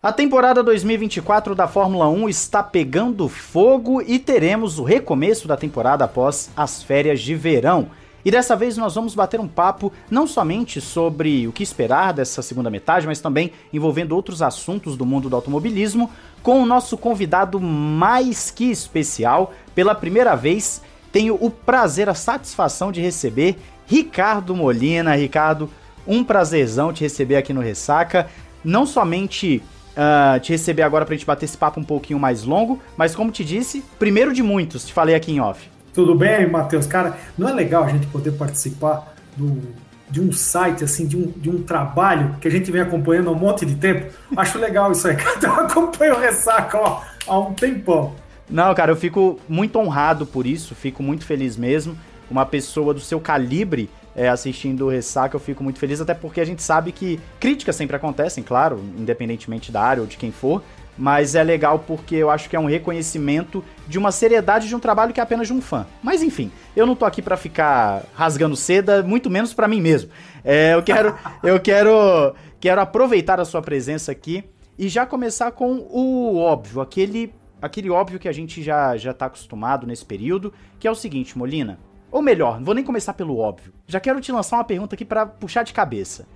A temporada 2024 da Fórmula 1 está pegando fogo e teremos o recomeço da temporada após as férias de verão. E dessa vez nós vamos bater um papo não somente sobre o que esperar dessa segunda metade, mas também envolvendo outros assuntos do mundo do automobilismo, com o nosso convidado mais que especial. Pela primeira vez, tenho o prazer, a satisfação de receber Ricardo Molina. Ricardo, um prazerzão te receber aqui no Ressaca. Não somente uh, te receber agora pra gente bater esse papo um pouquinho mais longo. Mas como te disse, primeiro de muitos, te falei aqui em off. Tudo bem, Matheus? Cara, não é legal a gente poder participar do, de um site, assim, de um, de um trabalho que a gente vem acompanhando há um monte de tempo? Acho legal isso aí, cara. Eu acompanho o Ressaca ó, há um tempão. Não, cara, eu fico muito honrado por isso, fico muito feliz mesmo. Uma pessoa do seu calibre é, assistindo o Ressaca, eu fico muito feliz, até porque a gente sabe que críticas sempre acontecem, claro, independentemente da área ou de quem for, mas é legal porque eu acho que é um reconhecimento de uma seriedade de um trabalho que é apenas de um fã. Mas enfim, eu não tô aqui para ficar rasgando seda, muito menos para mim mesmo. É, eu quero, eu quero, quero aproveitar a sua presença aqui e já começar com o óbvio, aquele, aquele óbvio que a gente já já tá acostumado nesse período, que é o seguinte, Molina. Ou melhor, não vou nem começar pelo óbvio. Já quero te lançar uma pergunta aqui para puxar de cabeça.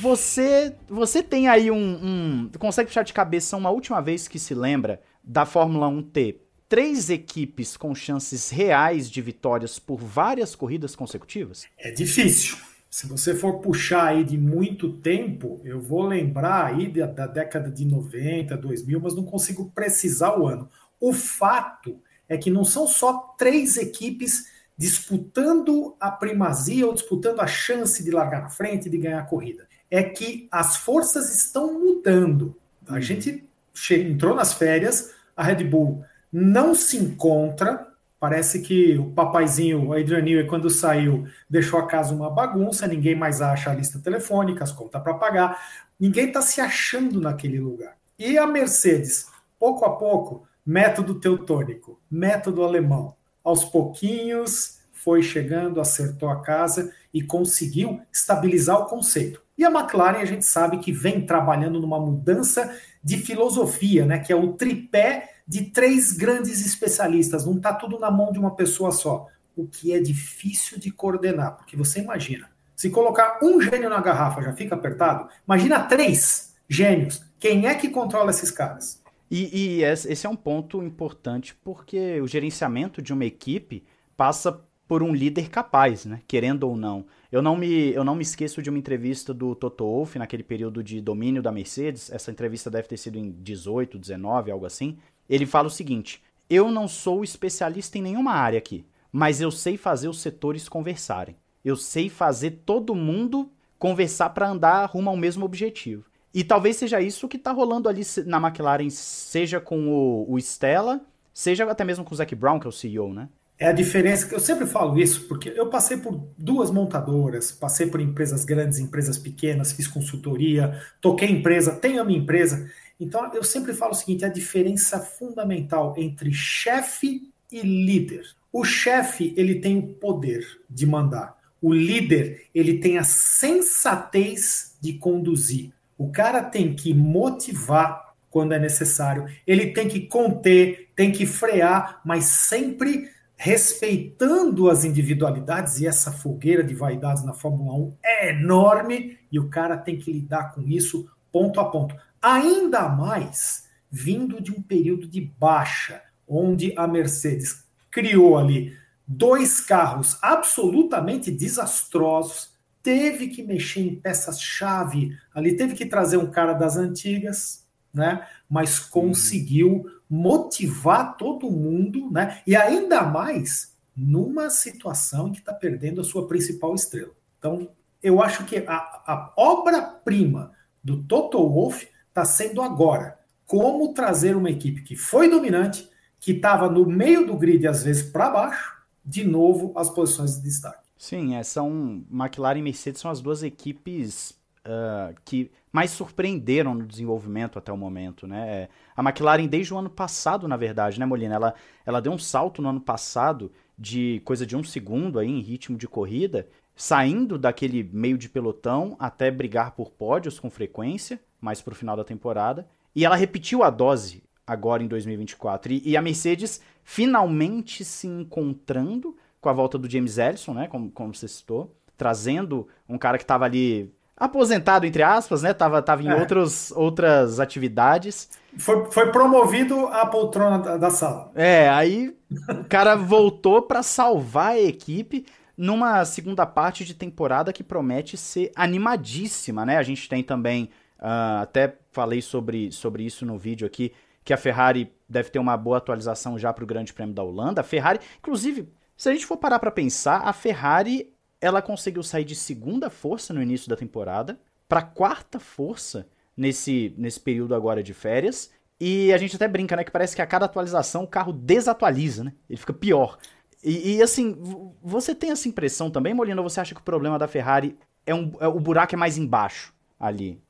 Você, você tem aí um, um, Consegue puxar de cabeça uma última vez que se lembra da Fórmula 1 ter três equipes com chances reais de vitórias por várias corridas consecutivas? É difícil. Se você for puxar aí de muito tempo, eu vou lembrar aí da, da década de 90, 2000, mas não consigo precisar o ano. O fato é que não são só três equipes disputando a primazia ou disputando a chance de largar na frente, de ganhar a corrida. É que as forças estão mudando. A uhum. gente entrou nas férias, a Red Bull não se encontra. Parece que o papaizinho, Adrian Newey, quando saiu, deixou a casa uma bagunça, ninguém mais acha a lista telefônica, as contas para pagar, ninguém está se achando naquele lugar. E a Mercedes, pouco a pouco, método teutônico, método alemão, aos pouquinhos foi chegando, acertou a casa e conseguiu estabilizar o conceito. E a McLaren, a gente sabe que vem trabalhando numa mudança de filosofia, né? Que é o tripé de três grandes especialistas. Não está tudo na mão de uma pessoa só. O que é difícil de coordenar, porque você imagina, se colocar um gênio na garrafa já fica apertado, imagina três gênios. Quem é que controla esses caras? E, e, esse é um ponto importante porque o gerenciamento de uma equipe passa por um líder capaz, né? Querendo ou não. Eu não me, eu não me esqueço de uma entrevista do Toto Wolff naquele período de domínio da Mercedes. Essa entrevista deve ter sido em 18, 19, algo assim. Ele fala o seguinte: eu não sou especialista em nenhuma área aqui, mas eu sei fazer os setores conversarem. Eu sei fazer todo mundo conversar para andar rumo ao mesmo objetivo. E talvez seja isso que está rolando ali na McLaren, seja com o, o Stella, seja até mesmo com o Zac Brown, que é o CEO, né? É a diferença que eu sempre falo isso, porque eu passei por duas montadoras, passei por empresas grandes, empresas pequenas, fiz consultoria, toquei empresa, tenho a minha empresa. Então eu sempre falo o seguinte: a diferença fundamental entre chefe e líder. O chefe ele tem o poder de mandar. O líder ele tem a sensatez de conduzir. O cara tem que motivar quando é necessário, ele tem que conter, tem que frear, mas sempre respeitando as individualidades, e essa fogueira de vaidades na Fórmula 1 é enorme, e o cara tem que lidar com isso ponto a ponto. Ainda mais vindo de um período de baixa, onde a Mercedes criou ali dois carros absolutamente desastrosos, teve que mexer em peças-chave ali, teve que trazer um cara das antigas, né? Mas uhum. conseguiu motivar todo mundo, né? E ainda mais numa situação em que está perdendo a sua principal estrela. Então, eu acho que a, a obra-prima do Toto Wolff está sendo agora como trazer uma equipe que foi dominante, que estava no meio do grid às vezes para baixo, de novo às posições de destaque. Sim, é, são McLaren e Mercedes são as duas equipes uh, que mais surpreenderam no desenvolvimento até o momento, né? É, a McLaren desde o ano passado, na verdade, né, Molina? Ela, ela deu um salto no ano passado de coisa de um segundo aí em ritmo de corrida, saindo daquele meio de pelotão até brigar por pódios com frequência, mais para o final da temporada. E ela repetiu a dose agora em 2024. E, e a Mercedes finalmente se encontrando com a volta do James Ellison, né? Como, como você citou, trazendo um cara que estava ali aposentado, entre aspas, né? Tava, tava em é. outros, outras atividades. Foi, foi promovido à poltrona da, da sala. É, aí o cara voltou para salvar a equipe numa segunda parte de temporada que promete ser animadíssima, né? A gente tem também, uh, até falei sobre, sobre isso no vídeo aqui, que a Ferrari deve ter uma boa atualização já para o Grande Prêmio da Holanda. A Ferrari, inclusive, se a gente for parar para pensar, a Ferrari ela conseguiu sair de segunda força no início da temporada para quarta força nesse, nesse período agora de férias. E a gente até brinca, né? Que parece que a cada atualização o carro desatualiza, né? Ele fica pior. E, e assim, você tem essa impressão também, Molina? Ou você acha que o problema da Ferrari é, um, é o buraco é mais embaixo ali?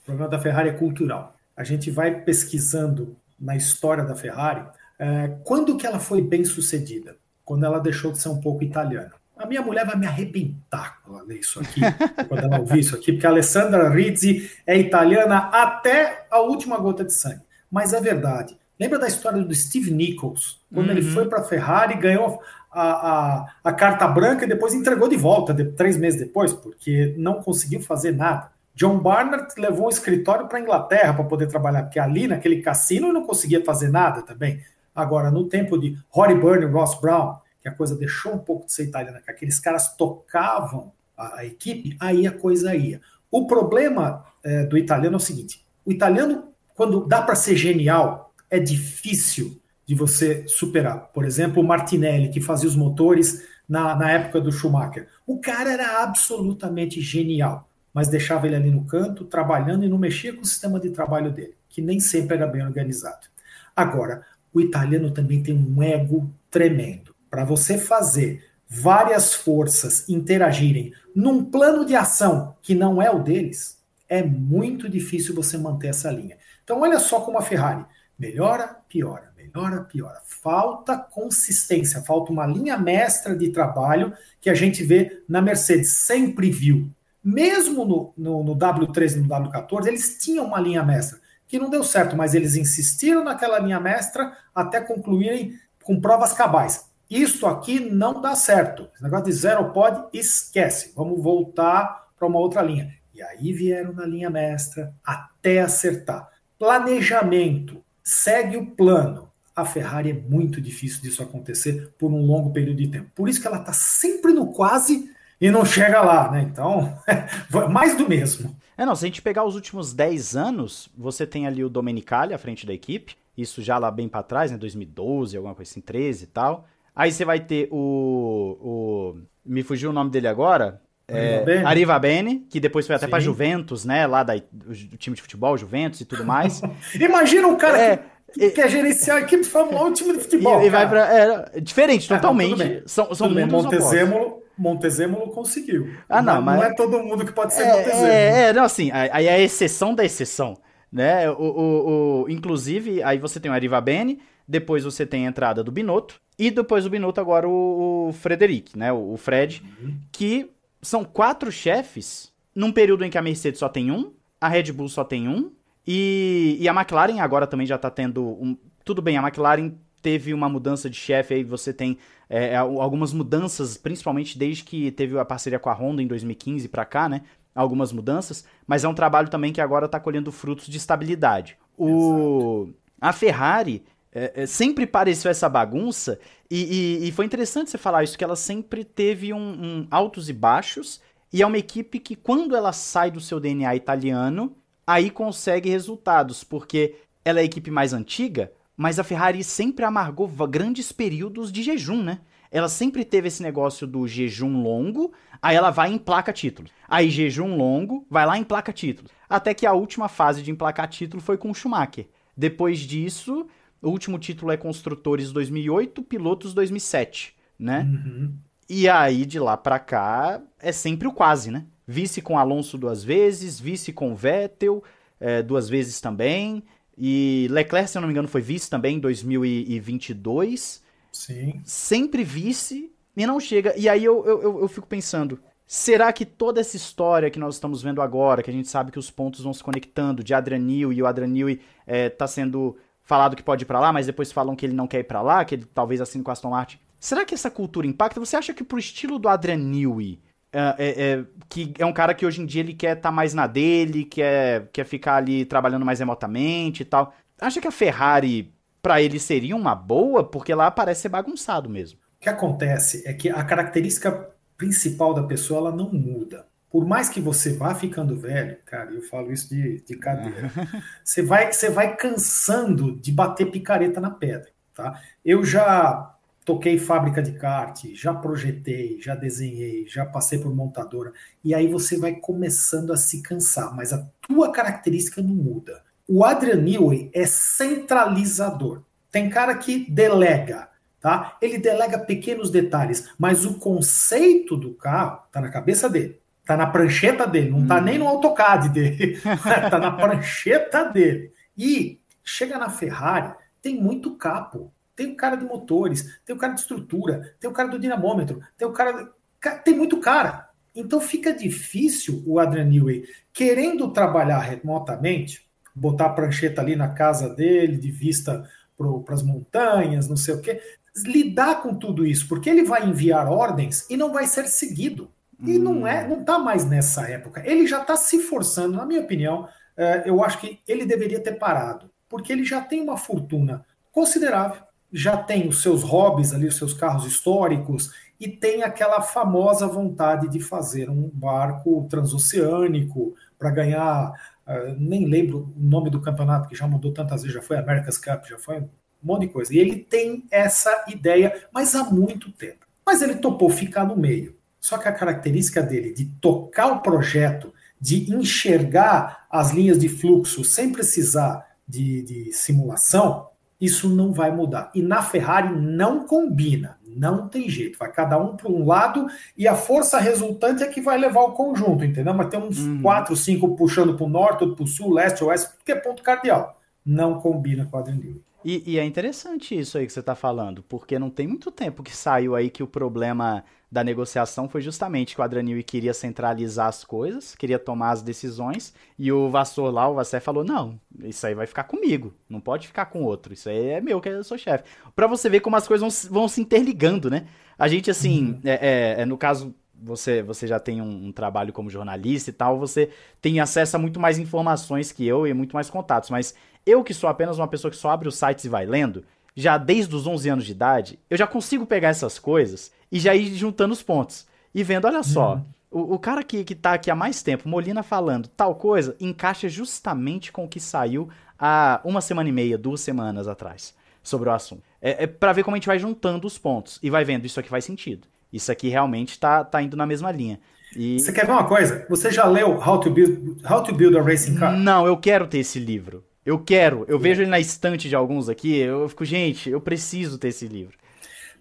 O problema da Ferrari é cultural. A gente vai pesquisando na história da Ferrari é, quando que ela foi bem sucedida quando ela deixou de ser um pouco italiana. A minha mulher vai me arrebentar quando ela ler isso aqui, quando ela ouvir isso aqui, porque a Alessandra Rizzi é italiana até a última gota de sangue. Mas é verdade. Lembra da história do Steve Nichols, quando uhum. ele foi para a Ferrari, ganhou a, a, a, carta branca e depois entregou de volta, de, três meses depois, porque não conseguiu fazer nada. John Barnard levou um escritório para a Inglaterra para poder trabalhar, porque ali naquele cassino não conseguia fazer nada também. Agora, no tempo de Rory Byrne e Ross Brown, que a coisa deixou um pouco de ser italiana, né? que aqueles caras tocavam a, a equipe, aí a coisa ia. O problema é, do italiano é o seguinte: o italiano, quando dá para ser genial, é difícil de você superar. Por exemplo, o Martinelli, que fazia os motores na, na época do Schumacher. O cara era absolutamente genial, mas deixava ele ali no canto, trabalhando e não mexia com o sistema de trabalho dele, que nem sempre era bem organizado. Agora, o italiano também tem um ego tremendo para você fazer várias forças interagirem num plano de ação que não é o deles, é muito difícil você manter essa linha. Então, olha só como a Ferrari melhora, piora, melhora, piora. Falta consistência, falta uma linha mestra de trabalho que a gente vê na Mercedes, sempre viu. Mesmo no, no, no W13 e no W14, eles tinham uma linha mestra que não deu certo, mas eles insistiram naquela linha mestra até concluírem com provas cabais. Isso aqui não dá certo. Esse negócio de zero pode, esquece. Vamos voltar para uma outra linha. E aí vieram na linha mestra até acertar. Planejamento. Segue o plano. A Ferrari é muito difícil disso acontecer por um longo período de tempo. Por isso que ela está sempre no quase e não chega lá, né? Então, mais do mesmo. É, não, se a gente pegar os últimos 10 anos, você tem ali o Domenicali à frente da equipe, isso já lá bem para trás, né, 2012, alguma coisa assim, 13 e tal. Aí você vai ter o, o. Me fugiu o nome dele agora. É, Ariva Bene, que depois foi até Sim. pra Juventus, né? Lá da, do time de futebol, Juventus e tudo mais. Imagina um cara é, que, e, que, é. gerenciar a equipe de Fórmula 1 e time de futebol. E, e vai pra, é, diferente, ah, totalmente. são são tudo Montezemolo, Montezemolo conseguiu. Ah, não, mas, mas... não é todo mundo que pode ser é, é Montezemolo. É, é, não, assim, aí é a exceção da exceção. Né? O, o, o, inclusive, aí você tem o Ariva Bene, depois você tem a entrada do Binotto. E depois do Binotto, agora o, o Frederic, né? O, o Fred. Uhum. Que são quatro chefes num período em que a Mercedes só tem um, a Red Bull só tem um. E, e a McLaren agora também já tá tendo um. Tudo bem, a McLaren teve uma mudança de chefe, aí você tem é, é algumas mudanças, principalmente desde que teve a parceria com a Honda em 2015 para cá, né? Algumas mudanças, mas é um trabalho também que agora está colhendo frutos de estabilidade. O... Exato. A Ferrari é, é, sempre pareceu essa bagunça, e, e, e, foi interessante você falar isso, que ela sempre teve um, um, altos e baixos, e é uma equipe que, quando ela sai do seu DNA italiano, aí consegue resultados, porque ela é a equipe mais antiga, mas a Ferrari sempre amargou grandes períodos de jejum, né? Ela sempre teve esse negócio do jejum longo, aí ela vai em placa título. Aí jejum longo, vai lá em placa título. Até que a última fase de emplacar título foi com o Schumacher. Depois disso, o último título é Construtores 2008, Pilotos 2007, né? Uhum. E aí, de lá pra cá, é sempre o quase, né? Vice com Alonso duas vezes, vice com Vettel é, duas vezes também. E Leclerc, se eu não me engano, foi vice também em 2022. Sim. Sempre vice e não chega. E aí eu, eu, eu fico pensando, Será que toda essa história que nós estamos vendo agora, que a gente sabe que os pontos vão se conectando, de Adrian Newey, o Adrian Newey está é, sendo falado que pode ir para lá, mas depois falam que ele não quer ir para lá, que ele talvez assine com a Aston Martin. Será que essa cultura impacta? Você acha que pro estilo do Adrian Newey, é, é, é que é um cara que hoje em dia ele quer estar tá mais na dele, quer, quer ficar ali trabalhando mais remotamente e tal. Acha que a Ferrari, para ele, seria uma boa? Porque lá parece ser bagunçado mesmo. O que acontece é que a característica principal da pessoa ela não muda por mais que você vá ficando velho, cara, eu falo isso de, de cadeira, ah. você vai, você vai cansando de bater picareta na pedra, tá? Eu já toquei fábrica de kart, já projetei, já desenhei, já passei por montadora, e aí você vai começando a se cansar, mas a tua característica não muda. O Adrian Newey é centralizador. Tem cara que delega, tá? Ele delega pequenos detalhes, mas o conceito do carro tá na cabeça dele. Tá na prancheta dele, não tá hum. nem no AutoCAD dele, tá na prancheta dele. E chega na Ferrari, tem muito capo. Tem o cara de motores, tem o cara de estrutura, tem o cara do dinamômetro, tem o cara. Tem muito cara. Então fica difícil o Adrian Newey, querendo trabalhar remotamente, botar a prancheta ali na casa dele, de vista para as montanhas, não sei o quê, lidar com tudo isso, porque ele vai enviar ordens e não vai ser seguido. E não é, não tá mais nessa época. Ele já está se forçando, na minha opinião, eh, eu acho que ele deveria ter parado, porque ele já tem uma fortuna considerável, já tem os seus hobbies ali, os seus carros históricos, e tem aquela famosa vontade de fazer um barco transoceânico para ganhar. Eh, nem lembro o nome do campeonato que já mudou tantas vezes, já foi America's Cup, já foi um monte de coisa. E ele tem essa ideia, mas há muito tempo. Mas ele topou ficar no meio. Só que a característica dele de tocar o projeto, de enxergar as linhas de fluxo sem precisar de, de simulação, isso não vai mudar. E na Ferrari não combina, não tem jeito. Vai cada um para um lado e a força resultante é que vai levar o conjunto, entendeu? Mas tem uns hum. quatro, cinco puxando para o norte, para o sul, leste, oeste, porque é ponto cardeal. Não combina com a Adrian Newey. E, e, é interessante isso aí que você está falando, porque não tem muito tempo que saiu aí que o problema da negociação foi justamente que o Adranil queria centralizar as coisas, queria tomar as decisões, e o Vassor lá, o Vassé falou, não, isso aí vai ficar comigo, não pode ficar com outro, isso aí é meu, que eu sou chefe. Para você ver como as coisas vão, vão, se interligando, né? A gente, assim, uhum. É, é, é, no caso você, você já tem um, um, trabalho como jornalista e tal, você tem acesso a muito mais informações que eu e muito mais contatos. Mas eu que sou apenas uma pessoa que só abre os sites e vai lendo, já desde os 11 anos de idade, eu já consigo pegar essas coisas e já ir juntando os pontos. E vendo, olha só, uhum. o, o, cara que, que tá aqui há mais tempo, Molina falando tal coisa, encaixa justamente com o que saiu há uma semana e meia, duas semanas atrás, sobre o assunto. É, é para ver como a gente vai juntando os pontos e vai vendo, isso aqui faz sentido. Isso aqui realmente tá, tá indo na mesma linha. E... Você quer ver uma coisa? Você já leu How to, Build, How to Build a Racing Car? Não, eu quero ter esse livro. Eu quero, eu vejo ele na estante de alguns aqui, eu fico, gente, eu preciso ter esse livro.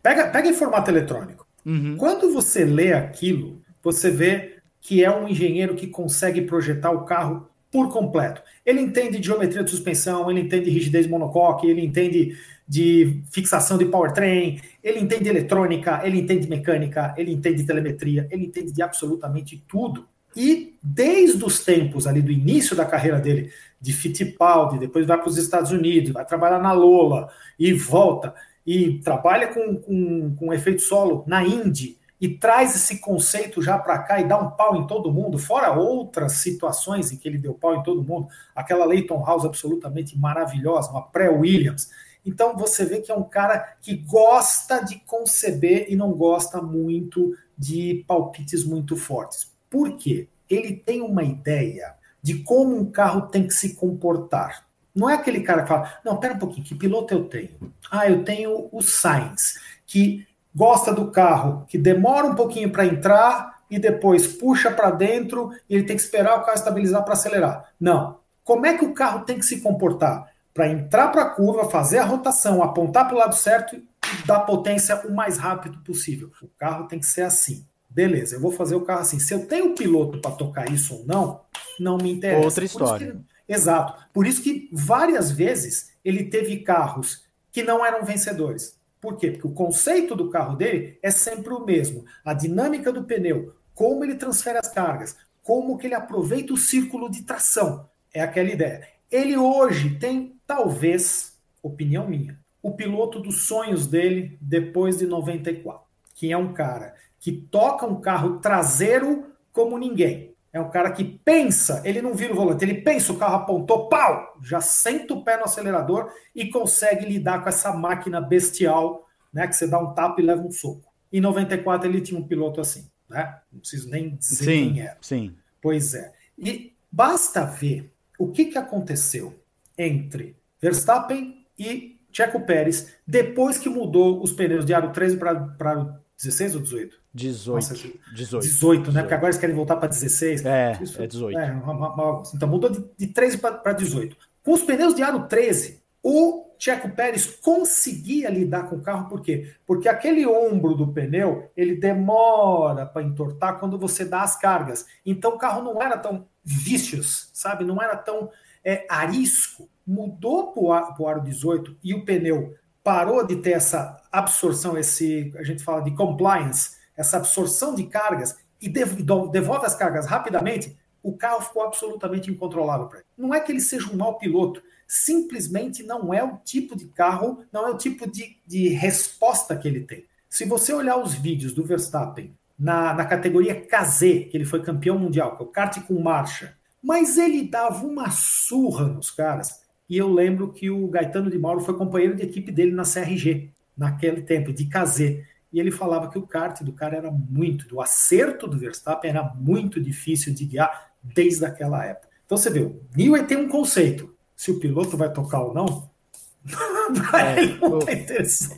Pega, pega em formato eletrônico. Uhum. Quando você lê aquilo, você vê que é um engenheiro que consegue projetar o carro por completo. Ele entende geometria de suspensão, ele entende rigidez monocoque, ele entende de fixação de powertrain, ele entende eletrônica, ele entende mecânica, ele entende telemetria, ele entende de absolutamente tudo. E desde os tempos ali do início da carreira dele, de Fittipaldi, depois vai para os Estados Unidos, vai trabalhar na Lola e volta, e trabalha com, com, com efeito solo na Indy, e traz esse conceito já para cá e dá um pau em todo mundo, fora outras situações em que ele deu pau em todo mundo, aquela Leighton House absolutamente maravilhosa, uma pré-Williams. Então você vê que é um cara que gosta de conceber e não gosta muito de palpites muito fortes. Por quê? Ele tem uma ideia de como um carro tem que se comportar. Não é aquele cara que fala, não, pera um pouquinho, que piloto eu tenho? Ah, eu tenho o Sainz, que gosta do carro, que demora um pouquinho para entrar e depois puxa para dentro e ele tem que esperar o carro estabilizar para acelerar. Não. Como é que o carro tem que se comportar? Para entrar para a curva, fazer a rotação, apontar para o lado certo e dar potência o mais rápido possível. O carro tem que ser assim. Beleza, eu vou fazer o carro assim. Se eu tenho piloto para tocar isso ou não, não me interessa. Outra história. Que, exato. Por isso que várias vezes ele teve carros que não eram vencedores. Por quê? Porque o conceito do carro dele é sempre o mesmo. A dinâmica do pneu, como ele transfere as cargas, como que ele aproveita o círculo de tração. É aquela ideia. Ele hoje tem, talvez, opinião minha, o piloto dos sonhos dele depois de 94, que é um cara que toca um carro traseiro como ninguém. É um cara que pensa, ele não vira o volante, ele pensa, o carro apontou, pau! Já senta o pé no acelerador e consegue lidar com essa máquina bestial, né? Que você dá um tapa e leva um soco. Em 94 ele tinha um piloto assim, né? Não preciso nem dizer sim, quem era. Sim. Pois é. E basta ver o que, que aconteceu entre Verstappen e Checo Pérez depois que mudou os pneus de aro 13 para 16 ou 18? 18. Nossa, 18. 18, 18 né? Porque agora eles querem voltar para 16. É, isso, é 18. É, uma, uma, então mudou de, de 13 para 18. Com os pneus de aro 13, o Checo Pérez conseguia lidar com o carro, por quê? Porque aquele ombro do pneu, ele demora para entortar quando você dá as cargas. Então o carro não era tão vicious, sabe? Não era tão é, arisco. Mudou para o aro 18 e o pneu parou de ter essa absorção, esse a gente fala de compliance, essa absorção de cargas e devolve as cargas rapidamente, o carro ficou absolutamente incontrolável para ele. Não é que ele seja um mau piloto, simplesmente não é o tipo de carro, não é o tipo de, de resposta que ele tem. Se você olhar os vídeos do Verstappen na, na categoria KZ, que ele foi campeão mundial, que é o kart com marcha, mas ele dava uma surra nos caras e eu lembro que o Gaetano de Mauro foi companheiro de equipe dele na CRG, naquele tempo, de KZ. E ele falava que o kart do cara era muito, o acerto do Verstappen era muito difícil de guiar desde aquela época. Então você vê, o Newey tem um conceito. Se o piloto vai tocar ou não, é,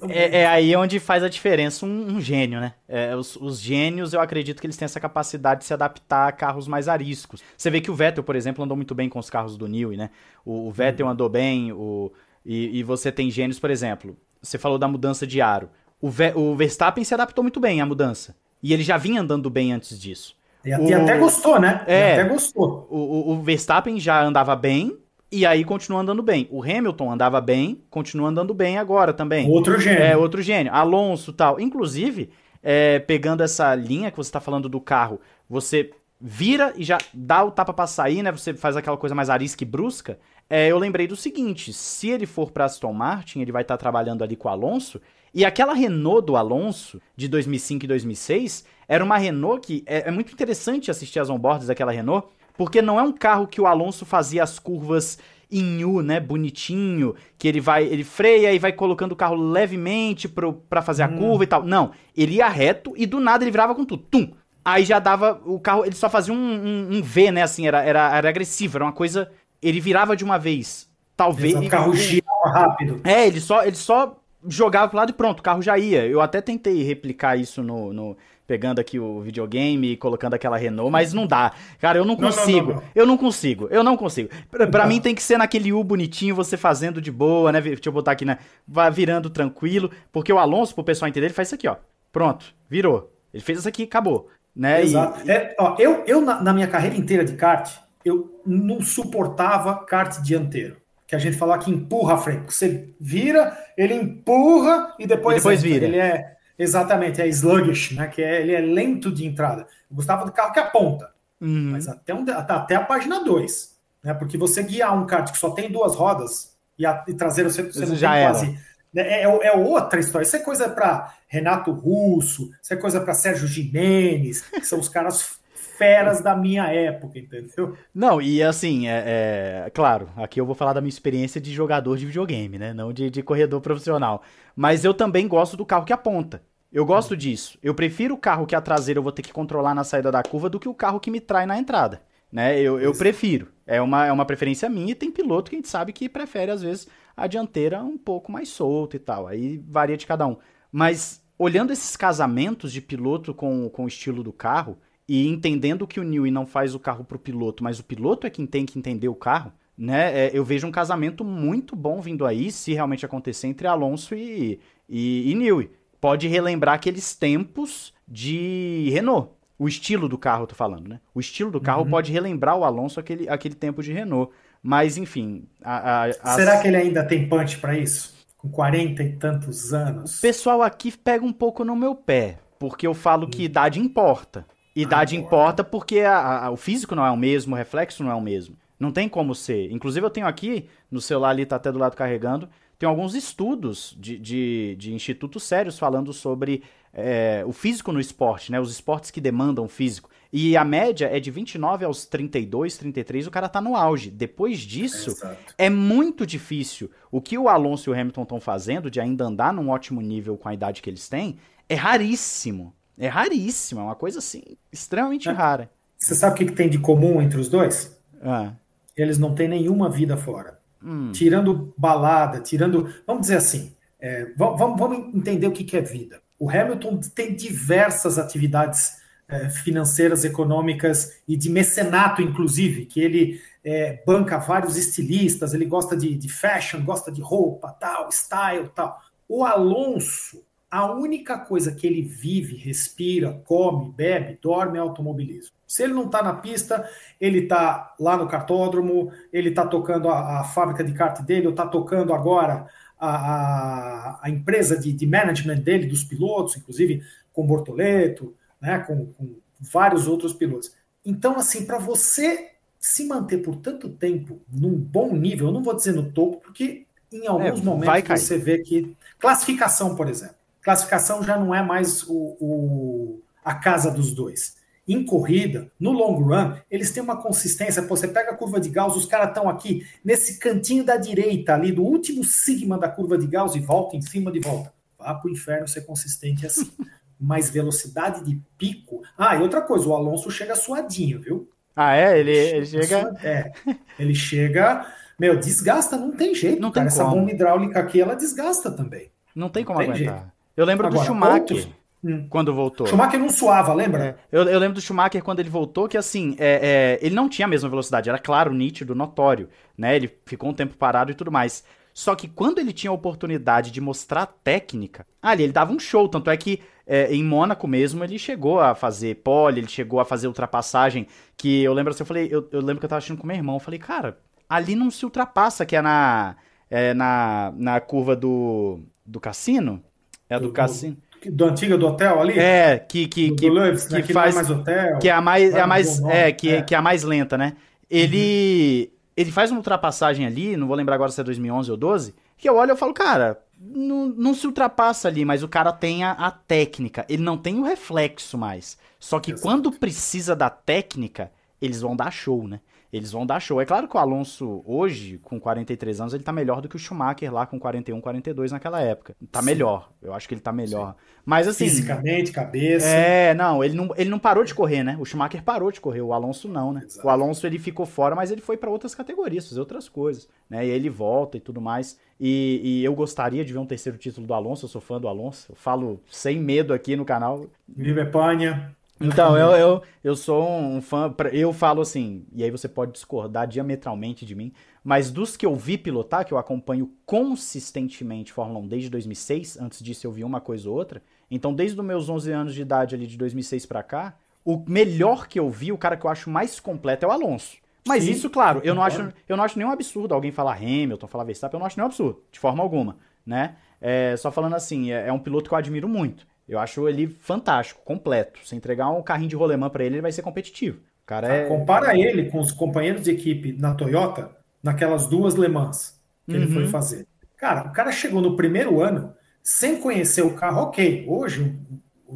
o, é, é, aí onde faz a diferença um, um gênio, né? É, os, os, gênios, eu acredito que eles têm essa capacidade de se adaptar a carros mais ariscos. Você vê que o Vettel, por exemplo, andou muito bem com os carros do Newey, né? O, o Vettel uhum. andou bem, o, e, e, você tem gênios, por exemplo. Você falou da mudança de aro. O, Ve, o Verstappen se adaptou muito bem à mudança. E ele já vinha andando bem antes disso. E, o, né? é. até gostou, né? É, e até gostou. O, o Verstappen já andava bem, e aí continua andando bem. O Hamilton andava bem, continua andando bem agora também. Outro gênio. É, outro gênio. Alonso tal. Inclusive, é, pegando essa linha que você está falando do carro, você vira e já dá o tapa para sair, né? Você faz aquela coisa mais arisca e brusca. É, eu lembrei do seguinte: se ele for para Aston Martin, ele vai estar tá trabalhando ali com o Alonso. E aquela Renault do Alonso, de 2005 e 2006, era uma Renault que é, é muito interessante assistir as onboards daquela Renault porque não é um carro que o Alonso fazia as curvas em U, né, bonitinho, que ele vai, ele freia e vai colocando o carro levemente para fazer a hum. curva e tal. Não, ele ia reto e do nada ele virava com tudo, tum. Aí já dava o carro, ele só fazia um, um, um V, né, assim, era, era, era agressivo, era uma coisa, ele virava de uma vez, talvez. O carro girava rápido. É, ele só, ele só jogava pro lado e pronto, o carro já ia. Eu até tentei replicar isso no, no pegando aqui o videogame e colocando aquela Renault, mas não dá. Cara, eu não consigo. Não, não, não, eu não consigo. Eu não consigo. Pra, mim tem que ser naquele U bonitinho, você fazendo de boa, né? Deixa eu botar aqui, né? Vai virando tranquilo, porque o Alonso, pro pessoal entender, ele faz isso aqui, ó. Pronto, virou. Ele fez isso aqui, acabou. Né? Exato. E... É, ó, eu, eu na, na minha carreira inteira de kart, eu não suportava kart dianteiro que a gente fala que empurra a frente. Você vira, ele empurra e depois, e depois vira. Ele é Exatamente, é sluggish, né? Que é, ele é lento de entrada. eu gostava é do carro que aponta. Uhum. Mas até, um, até a página 2. Né? Porque você guiar um kart que só tem duas rodas e, a, e traseiro você, você não já tem quase. Né? É, é, é, outra história. Isso é coisa para Renato Russo, isso é coisa para Sérgio Jimenez, que são os caras feras da minha época, entendeu? Não, e assim, é, é, claro, aqui eu vou falar da minha experiência de jogador de videogame, né? Não de, de corredor profissional. Mas eu também gosto do carro que aponta. Eu gosto disso. Eu prefiro o carro que é a traseira eu vou ter que controlar na saída da curva do que o carro que me trai na entrada. Né? Eu, eu prefiro. É uma, é uma preferência minha e tem piloto que a gente sabe que prefere, às vezes, a dianteira um pouco mais solta e tal. Aí varia de cada um. Mas olhando esses casamentos de piloto com, com o estilo do carro e entendendo que o Newey não faz o carro para o piloto, mas o piloto é quem tem que entender o carro, né? É, eu vejo um casamento muito bom vindo aí, se realmente acontecer, entre Alonso e, e, e Newey pode relembrar aqueles tempos de Renault. O estilo do carro, tô falando, né? O estilo do carro uhum. pode relembrar o Alonso aquele, aquele tempo de Renault. Mas, enfim. A, a, Será as... que ele ainda tem punch para isso? Com 40 e tantos anos? O pessoal aqui pega um pouco no meu pé, porque eu falo que hum. idade importa. Idade ah, importa porque a, o físico não é o mesmo, o reflexo não é o mesmo. Não tem como ser. Inclusive, eu tenho aqui, no celular ali, tá até do lado carregando, tem alguns estudos de, de, de institutos sérios falando sobre é, o físico no esporte, né? Os esportes que demandam físico. E a média é de 29 aos 32, 33, o cara tá no auge. Depois disso, é, é muito difícil. O que o Alonso e o Hamilton estão fazendo, de ainda andar num ótimo nível com a idade que eles têm, é raríssimo. É raríssimo, é uma coisa assim, extremamente é. rara. Você sabe o que, que, tem de comum entre os dois? Ah. Eles não têm nenhuma vida fora. Hum. tirando balada, tirando. Vamos dizer assim, é, vamos, vamos entender o que, que é vida. O Hamilton tem diversas atividades é, financeiras, econômicas e de mecenato, inclusive, que ele é, banca vários estilistas, ele gosta de, de fashion, gosta de roupa, tal, style, tal. O Alonso, a única coisa que ele vive, respira, come, bebe, dorme é automobilismo. Se ele não está na pista, ele está lá no cartódromo, ele está tocando a, a, fábrica de kart dele, ou está tocando agora a, a, a empresa de, de, management dele, dos pilotos, inclusive com Bortoleto, né, com, com vários outros pilotos. Então, assim, para você se manter por tanto tempo num bom nível, eu não vou dizer no topo, porque em alguns é, momentos você vê que. Classificação, por exemplo. Classificação já não é mais o, o, a casa dos dois em corrida, no long run, eles têm uma consistência. Pô, você pega a curva de Gauss, os caras estão aqui nesse cantinho da direita ali, do último sigma da curva de Gauss e volta em cima de volta. Vá para o inferno ser consistente assim. Mas velocidade de pico. Ah, e outra coisa, o Alonso chega suadinho, viu? Ah, é? Ele, ele chega. É, ele chega. Meu, desgasta, não tem jeito. Não cara. tem Essa como. bomba hidráulica aqui, ela desgasta também. Não tem como tem aguentar. Jeito. Eu lembro Agora, do Schumacher. Outros... Hum. Quando voltou. Schumacher não suava, lembra? É. Eu, eu, lembro do Schumacher quando ele voltou, que assim, é, é, ele não tinha a mesma velocidade, era claro, nítido, notório, né? Ele ficou um tempo parado e tudo mais. Só que quando ele tinha a oportunidade de mostrar técnica, ali ele dava um show. Tanto é que é, em Mônaco mesmo ele chegou a fazer pole, ele chegou a fazer ultrapassagem. Que eu lembro assim, eu falei, eu, eu lembro que eu tava assistindo com meu irmão, eu falei, cara, ali não se ultrapassa, que é na. É na, na curva do. do cassino? É a do, do cassino do antiga do hotel ali? É, que que do, que, do que, né? que é faz mais hotel, que é a mais é a é mais é que é. que é a mais lenta, né? Ele uhum. ele faz uma ultrapassagem ali, não vou lembrar agora se é 2011 ou 12, que eu olho e falo, cara, não, não se ultrapassa ali, mas o cara tem a, a técnica, ele não tem o reflexo mais. Só que Exato. quando precisa da técnica, eles vão dar show, né? eles vão dar show. É claro que o Alonso hoje, com 43 anos, ele tá melhor do que o Schumacher lá com 41, 42 naquela época. Tá Sim. melhor. Eu acho que ele tá melhor. Sim. Mas assim, fisicamente, cabeça. É, não, ele não, ele não parou de correr, né? O Schumacher parou de correr, o Alonso não, né? Exato. O Alonso ele ficou fora, mas ele foi para outras categorias, fazer outras coisas, né? E ele volta e tudo mais. E, e, eu gostaria de ver um terceiro título do Alonso, eu sou fã do Alonso, eu falo sem medo aqui no canal. Viva Espanha! Então, eu, uhum. eu, eu sou um fã. Eu falo assim, e aí você pode discordar diametralmente de mim, mas dos que eu vi pilotar, que eu acompanho consistentemente Fórmula 1 desde 2006, antes disso eu vi uma coisa ou outra. Então, desde os meus 11 anos de idade, ali de 2006 para cá, o melhor que eu vi, o cara que eu acho mais completo é o Alonso. Mas Sim, isso, claro, eu não, acho, eu não acho nenhum absurdo alguém falar Hamilton, falar Verstappen, eu não acho nenhum absurdo, de forma alguma, né? É, só falando assim, é, é um piloto que eu admiro muito. Eu acho ele fantástico, completo. Se entregar um carrinho de rolemã para ele, ele vai ser competitivo. O cara ah, é... ah, Compara ele com os companheiros de equipe na Toyota, naquelas duas Le Mans que uhum. ele foi uhum. fazer. Cara, o cara chegou no primeiro ano sem conhecer o carro, ok. Hoje,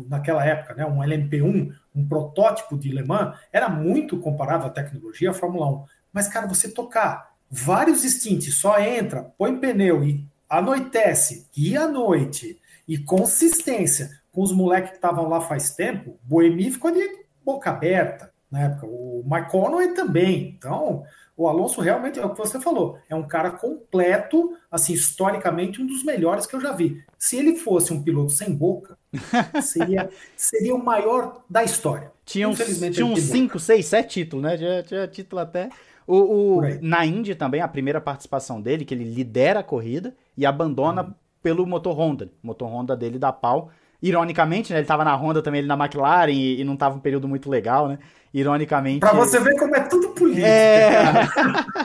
naquela época, né, um LMP1, um protótipo de Le Mans, era muito comparável à tecnologia à Fórmula 1. Mas, cara, você tocar vários instintos, só entra, põe pneu e anoitece, e à noite, e consistência com os moleques que estavam lá faz tempo, Boemi ficou de boca aberta na época, o McConnell também. Então, o Alonso realmente é o que você falou, é um cara completo, assim, historicamente um dos melhores que eu já vi. Se ele fosse um piloto sem boca, seria, seria o maior da história. Tinha uns 5, 6, 7 títulos, né? Tinha, tinha título até. O, o na Indy também, a primeira participação dele, que ele lidera a corrida e abandona uhum. pelo motor Honda. O motor Honda dele dá pau. Ironicamente, né? Ele tava na Honda também, ele na McLaren, e, e não tava um período muito legal, né? Ironicamente. Pra você ver como é tudo político. É...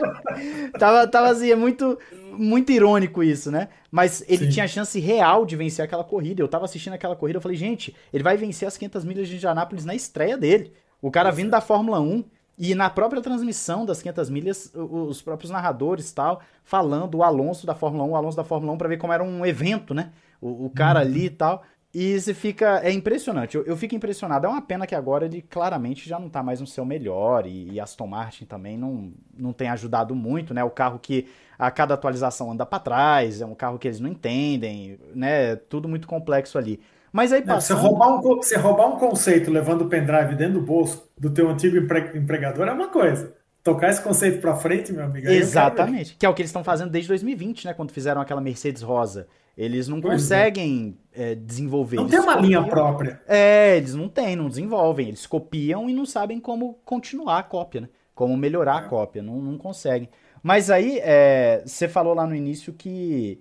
tava, tava assim, é muito, muito irônico isso, né? Mas ele Sim. tinha chance real de vencer aquela corrida. Eu tava assistindo aquela corrida, eu falei, gente, ele vai vencer as 500 milhas de Indianápolis na estreia dele. O cara Nossa. vindo é. da Fórmula 1. E na própria transmissão das 500 milhas, os próprios narradores tal, falando o Alonso da Fórmula 1, o Alonso da Fórmula 1, para ver como era um evento, né? O, o cara uhum. ali e tal. E você fica. É impressionante. Eu, eu, fico impressionado. É uma pena que agora ele claramente já não tá mais no seu melhor. E, e Aston Martin também não, não tem ajudado muito, né? O carro que a cada atualização anda para trás, é um carro que eles não entendem, né? Tudo muito complexo ali. Mas aí passando... você, roubar um, você roubar um conceito levando o pendrive dentro do bolso do teu antigo empre... empregador é uma coisa. Tocar esse conceito para frente, meu amigo. Exatamente. Que é o que eles estão fazendo desde 2020, né? Quando fizeram aquela Mercedes rosa. Eles não pois é. conseguem é. É, desenvolver. Não eles tem uma copiam. linha própria. É, eles não têm, não desenvolvem. Eles copiam e não sabem como continuar a cópia, né? Como melhorar a é. cópia. Não, não conseguem. Mas aí, é, você falou lá no início que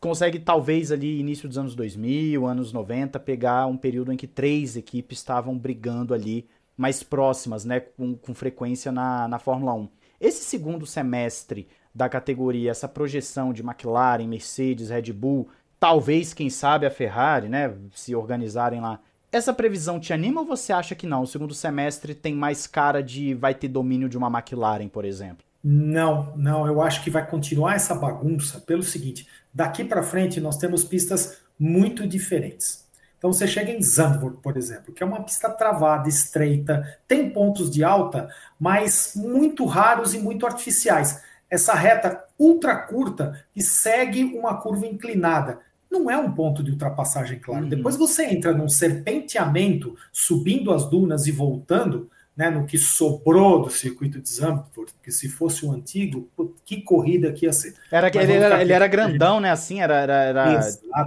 consegue, talvez, ali, início dos anos 2000, anos 90, pegar um período em que três equipes estavam brigando ali mais próximas, né? Com, com frequência na, na Fórmula 1. Esse segundo semestre da categoria, essa projeção de McLaren, Mercedes, Red Bull, talvez, quem sabe, a Ferrari, né, se organizarem lá. Essa previsão te anima ou você acha que não? O segundo semestre tem mais cara de vai ter domínio de uma McLaren, por exemplo? Não, não, eu acho que vai continuar essa bagunça pelo seguinte: daqui para frente nós temos pistas muito diferentes. Então você chega em Zandvoort, por exemplo, que é uma pista travada, estreita, tem pontos de alta, mas muito raros e muito artificiais essa reta ultra curta que segue uma curva inclinada. Não é um ponto de ultrapassagem, claro. Uhum. Depois você entra num serpenteamento, subindo as dunas e voltando, né, no que sobrou do circuito de Zandvoort, porque se fosse o antigo, que corrida que ia ser. Era, ele, era, ele era grandão, né? Assim, era, era, era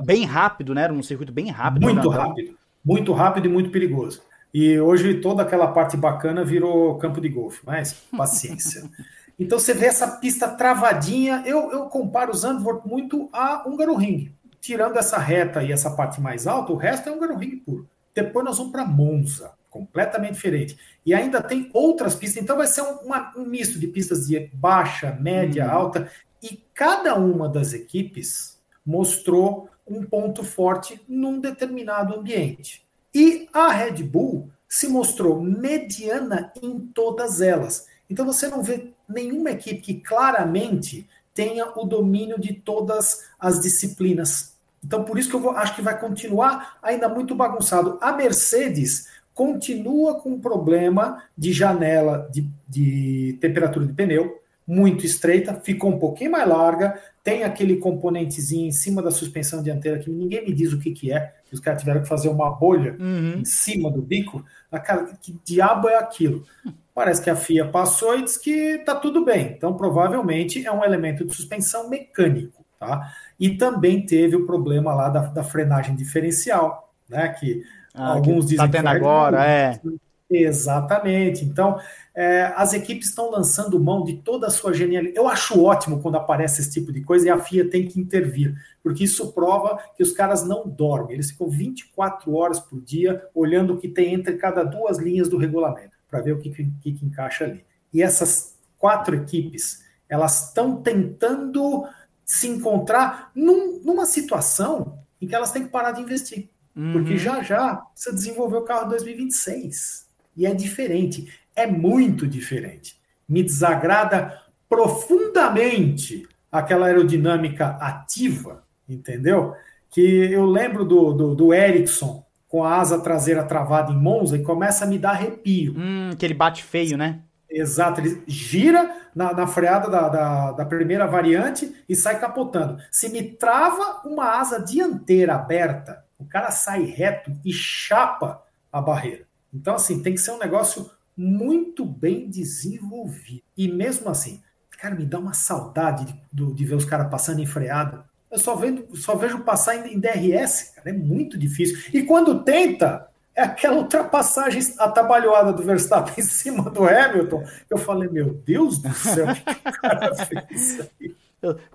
bem rápido, né? Era um circuito bem rápido. Muito rápido, muito rápido e muito perigoso. E hoje toda aquela parte bacana virou campo de golfe, mas paciência. Então você vê essa pista travadinha. Eu, eu comparo o Zandvoort muito a Hungaroring. Tirando essa reta e essa parte mais alta, o resto é Hungaroring puro. Depois nós vamos para Monza, completamente diferente. E ainda tem outras pistas, então vai ser uma, um misto de pistas de baixa, média, hum. alta. E cada uma das equipes mostrou um ponto forte num determinado ambiente. E a Red Bull se mostrou mediana em todas elas. Então você não vê nenhuma equipe que claramente tenha o domínio de todas as disciplinas. Então, por isso que eu vou, acho que vai continuar ainda muito bagunçado. A Mercedes continua com um problema de janela de, de temperatura de pneu muito estreita, ficou um pouquinho mais larga, tem aquele componentezinho em cima da suspensão dianteira que ninguém me diz o que, que é, os caras tiveram que fazer uma bolha uhum. em cima do bico. Cara, que diabo é aquilo? Parece que a FIA passou e disse que está tudo bem. Então, provavelmente é um elemento de suspensão mecânico, tá? E também teve o problema lá da, da frenagem diferencial, né? Que ah, alguns que tá tendo que agora, é. Exatamente. Então, é, as equipes estão lançando mão de toda a sua genialidade. Eu acho ótimo quando aparece esse tipo de coisa e a FIA tem que intervir, porque isso prova que os caras não dormem, eles ficam 24 horas por dia olhando o que tem entre cada duas linhas do regulamento para ver o que, que, que encaixa ali. E essas quatro equipes, elas estão tentando se encontrar num, numa situação em que elas têm que parar de investir. Uhum. Porque já já você desenvolveu o carro 2026. E é diferente. É muito diferente. Me desagrada profundamente aquela aerodinâmica ativa, entendeu? Que eu lembro do, do, do Ericsson com a asa traseira travada em Monza e começa a me dar arrepio. Hum, que ele bate feio, né? Exato, ele gira na, na freada da, da, da, primeira variante e sai capotando. Se me trava uma asa dianteira aberta, o cara sai reto e chapa a barreira. Então, assim, tem que ser um negócio muito bem desenvolvido. E mesmo assim, cara, me dá uma saudade de, de ver os caras passando em freada eu só vejo, só vejo passar em, em DRS, cara, é muito difícil. E quando tenta, é aquela ultrapassagem atabalhoada do Verstappen em cima do Hamilton. Eu falei, meu Deus do céu, o que o cara fez aí?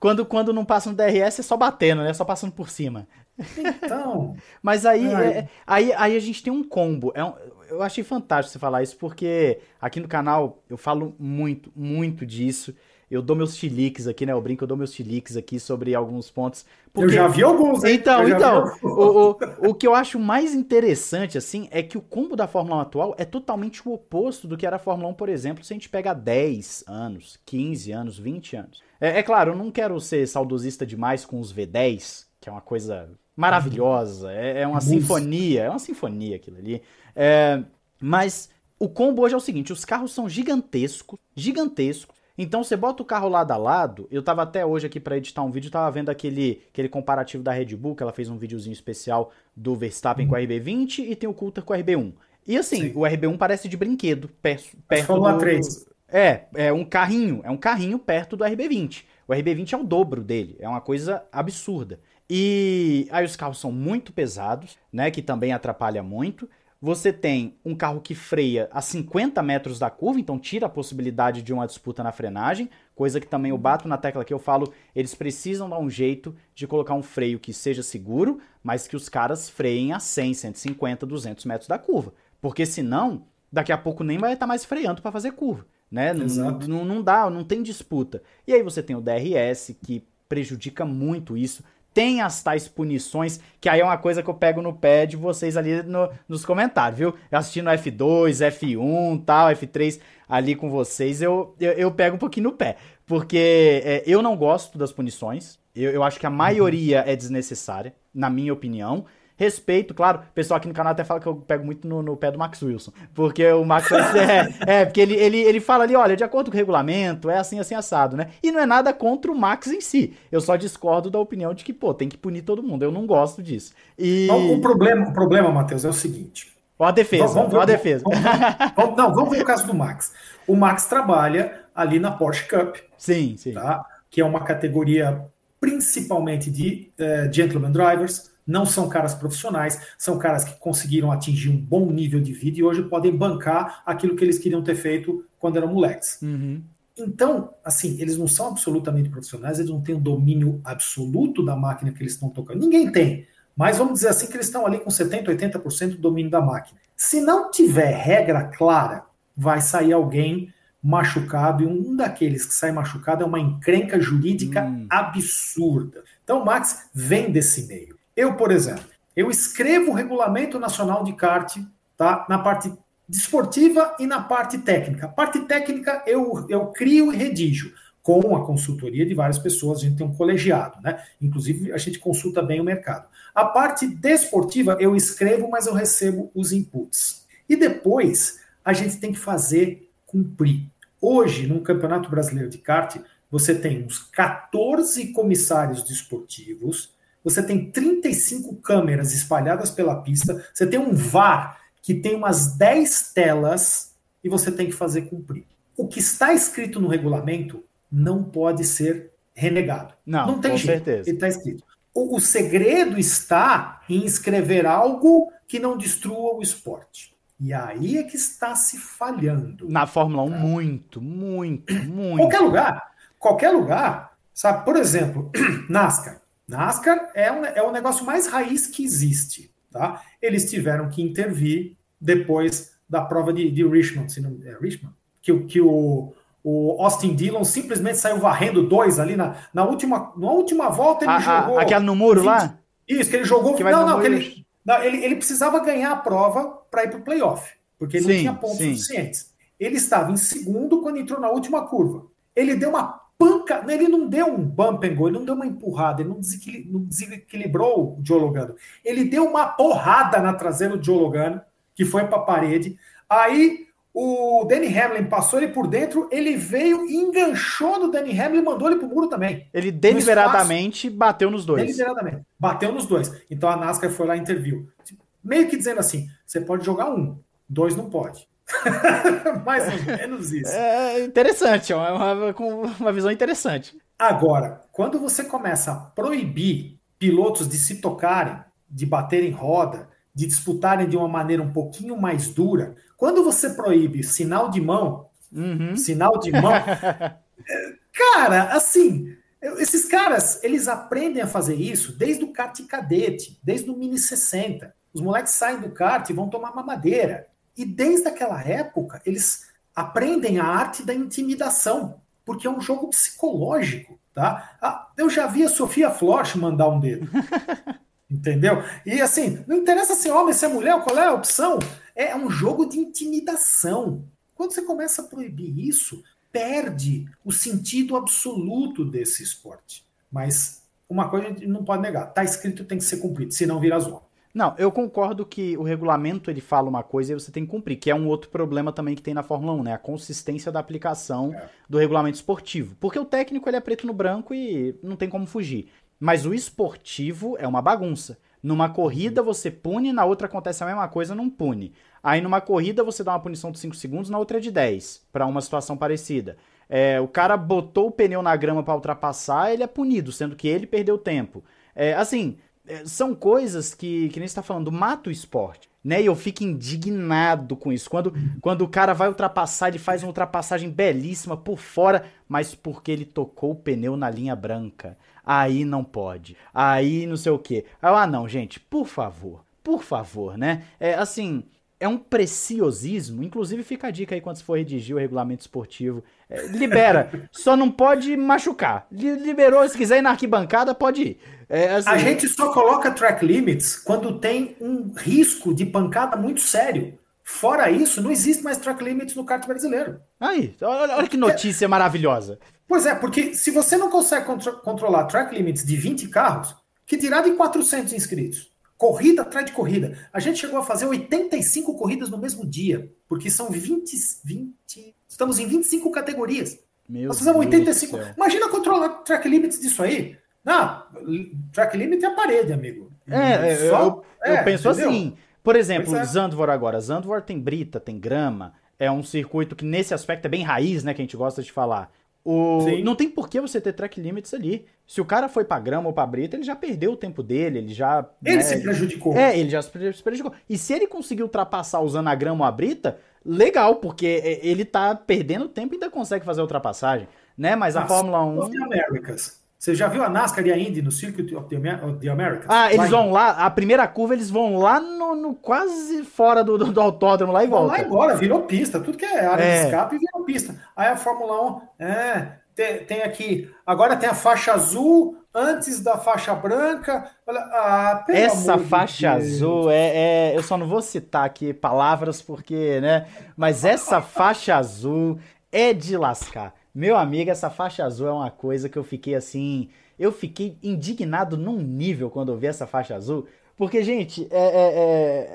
Quando, quando não passa no DRS é só batendo, né? Só passando por cima. Então. Mas aí, é, aí, aí a gente tem um combo. É um, eu achei fantástico você falar isso, porque aqui no canal eu falo muito, muito disso eu dou meus chiliques aqui, né? Eu brinco, eu dou meus chiliques aqui sobre alguns pontos. Porque... Eu já vi alguns, hein? Então, então, o, o, o que eu acho mais interessante, assim, é que o combo da Fórmula 1 atual é totalmente o oposto do que era a Fórmula 1, por exemplo, se a gente pega 10 anos, 15 anos, 20 anos. É, é claro, eu não quero ser saudosista demais com os V10, que é uma coisa maravilhosa, é, é uma uhum. sinfonia, é uma sinfonia aquilo ali. É, mas o combo hoje é o seguinte: os carros são gigantescos, gigantescos. Então você bota o carro lado a lado. Eu tava até hoje aqui para editar um vídeo, tava vendo aquele, aquele comparativo da Red Bull, que ela fez um videozinho especial do Verstappen com o uhum. RB20 e tem o Coulter com o RB1. E assim, Sim. o RB1 parece de brinquedo, é perto, perto do... 3. É, é um carrinho, é um carrinho perto do RB20. O RB20 é o dobro dele, é uma coisa absurda. E aí os carros são muito pesados, né, que também atrapalha muito. Você tem um carro que freia a 50 metros da curva, então tira a possibilidade de uma disputa na frenagem, coisa que também eu bato na tecla que eu falo, eles precisam dar um jeito de colocar um freio que seja seguro, mas que os caras freiem a 100, 150, 200 metros da curva, porque senão daqui a pouco nem vai estar mais freando para fazer curva, né? Não, não dá, não tem disputa. E aí você tem o DRS que prejudica muito isso tem as tais punições, que aí é uma coisa que eu pego no pé de vocês ali no, nos comentários, viu? Eu assistindo F2, F1, tal, F3 ali com vocês, eu, eu, eu pego um pouquinho no pé. Porque é, eu não gosto das punições, eu, eu acho que a maioria uhum. é desnecessária, na minha opinião. Respeito, claro. O pessoal aqui no canal até fala que eu pego muito no, no pé do Max Wilson. Porque o Max Wilson é, é, porque ele, ele, ele fala ali, olha, de acordo com o regulamento, é assim, assim, assado, né? E não é nada contra o Max em si. Eu só discordo da opinião de que, pô, tem que punir todo mundo. Eu não gosto disso. E... O problema, o problema, Matheus, é o seguinte. Ó a defesa, vamos, vamos, a defesa. Vamos, não, vamos ver o caso do Max. O Max trabalha ali na Porsche Cup. Sim, sim. Tá? Que é uma categoria principalmente de uh, gentleman drivers, não são caras profissionais, são caras que conseguiram atingir um bom nível de vida e hoje podem bancar aquilo que eles queriam ter feito quando eram moleques. Uhum. Então, assim, eles não são absolutamente profissionais, eles não têm o um domínio absoluto da máquina que eles estão tocando. Ninguém tem. Mas vamos dizer assim que eles estão ali com 70%, 80% do domínio da máquina. Se não tiver regra clara, vai sair alguém machucado, e um daqueles que sai machucado é uma encrenca jurídica hum. absurda. Então, Max vem desse meio. Eu, por exemplo, eu escrevo o regulamento nacional de kart, tá? Na parte desportiva e na parte técnica. A parte técnica eu, eu crio e redijo com a consultoria de várias pessoas, a gente tem um colegiado, né? Inclusive, a gente consulta bem o mercado. A parte desportiva eu escrevo, mas eu recebo os inputs. E depois a gente tem que fazer cumprir. Hoje, num Campeonato Brasileiro de Kart, você tem uns 14 comissários desportivos, você tem 35 câmeras espalhadas pela pista, você tem um VAR que tem umas 10 telas e você tem que fazer cumprir. O que está escrito no regulamento não pode ser renegado. Não, não tem com jeito. certeza. Ele está escrito. O, o segredo está em escrever algo que não destrua o esporte. E aí é que está se falhando. Na Fórmula 1, muito, muito, muito. Qualquer lugar. Qualquer lugar. Sabe, por exemplo, NASCAR. NASCAR é, um, é o negócio mais raiz que existe. Tá? Eles tiveram que intervir depois da prova de, de Richmond, se não, é Richmond? Que, que o, o Austin Dillon simplesmente saiu varrendo dois ali na, na, última, na última volta. Ele a, ah, ah, jogou. A, aquela no muro 20, lá? Isso, que ele jogou. Que não, não, que ele, não, ele, ele precisava ganhar a prova para ir para o playoff, porque ele sim, não tinha pontos sim. suficientes. Ele estava em segundo quando entrou na última curva. Ele deu uma panca. Né, ele não deu um bump and go, ele não deu uma empurrada, ele não, desequil... não desequilibrou o Joe Logano. Ele deu uma porrada na traseira do Joe Logano, que foi para a parede. Aí o Danny Hamlin passou ele por dentro, ele veio, enganchou no Danny Hamlin e mandou ele pro muro também. Ele deliberadamente no bateu nos dois. Deliberadamente. Bateu nos dois. Então a NASCAR foi lá e interviu. Meio que dizendo assim: você pode jogar um, dois não pode. Mais ou menos isso. É interessante, é uma, uma visão interessante. Agora, quando você começa a proibir pilotos de se tocarem, de baterem roda, de disputarem de uma maneira um pouquinho mais dura, quando você proíbe sinal de mão, uhum. sinal de mão, é, cara, assim, esses caras, eles aprendem a fazer isso desde o kart cadete, desde o mini 60. Os moleques saem do kart e vão tomar mamadeira. E desde aquela época, eles aprendem a arte da intimidação, porque é um jogo psicológico. Tá? Ah, eu já vi a Sofia Floch mandar um dedo. Entendeu? E assim, não interessa se é homem, se é mulher, qual é a opção. É um jogo de intimidação. Quando você começa a proibir isso, perde o sentido absoluto desse esporte. Mas uma coisa a gente não pode negar: está escrito tem que ser cumprido, senão vira zona. Não, eu concordo que o regulamento ele fala uma coisa e você tem que cumprir, que é um outro problema também que tem na Fórmula 1, né? A consistência da aplicação é. do regulamento esportivo. Porque o técnico ele é preto no branco e não tem como fugir. Mas o esportivo é uma bagunça. Numa corrida uhum. você pune, na outra acontece a mesma coisa, não pune. Aí numa corrida você dá uma punição de 5 segundos, na outra é de 10, para uma situação parecida. É, o cara botou o pneu na grama para ultrapassar, ele é punido, sendo que ele perdeu tempo. É, assim, é, são coisas que, que nem está falando, mata o esporte. Né? E eu fico indignado com isso. Quando, quando o cara vai ultrapassar, ele faz uma ultrapassagem belíssima por fora, mas porque ele tocou o pneu na linha branca. Aí não pode. Aí não sei o quê. Ah, não, gente, por favor. Por favor, né? É assim é um preciosismo. Inclusive, fica a dica aí quando você for redigir o regulamento esportivo. É, libera, só não pode machucar. Liberou, se quiser ir na arquibancada, pode ir. É, assim... a gente só coloca track limits quando tem um risco de pancada muito sério. Fora isso, não existe mais track limits no kart brasileiro. Aí, olha que notícia é... maravilhosa. Pois é, porque se você não consegue contro controlar track limits de 20 carros, que dirá de 400 inscritos? corrida atrás de corrida. A gente chegou a fazer 85 corridas no mesmo dia, porque são 20. 20 estamos em 25 categorias. Meu Nós fizemos 85. Imagina controlar track limits disso aí. Não, track limit é a parede, amigo. É, é Só, eu, é, eu penso entendeu? assim. Por exemplo, é. Zandvoort agora. Zandvoort tem brita, tem grama. É um circuito que, nesse aspecto, é bem raiz, né? Que a gente gosta de falar. O... Não tem por que você ter track limits ali. Se o cara foi pra grama ou pra brita, ele já perdeu o tempo dele, ele já. Ele né, se prejudicou. É, ele já se prejudicou. E se ele conseguir ultrapassar usando a grama ou a brita, legal, porque é, ele tá perdendo tempo e ainda consegue fazer a ultrapassagem. Né? Mas a Nossa, Fórmula 1. Américas. Você já viu a NASCAR e a Indy no Circuit of the, Americas? Ah, eles lá vão em... lá, a primeira curva eles vão lá no, no quase fora do, do, do, autódromo, lá e vão volta. Lá embora, virou pista, tudo que é área é. de escape virou pista. Aí a Fórmula 1, é, tem, tem, aqui, agora tem a faixa azul antes da faixa branca. Ah, Essa faixa Deus. azul é, é, eu só não vou citar aqui palavras porque, né? Mas essa faixa azul é de lascar. Meu amigo, essa faixa azul é uma coisa que eu fiquei assim. Eu fiquei indignado num nível quando eu vi essa faixa azul. Porque, gente, é, é,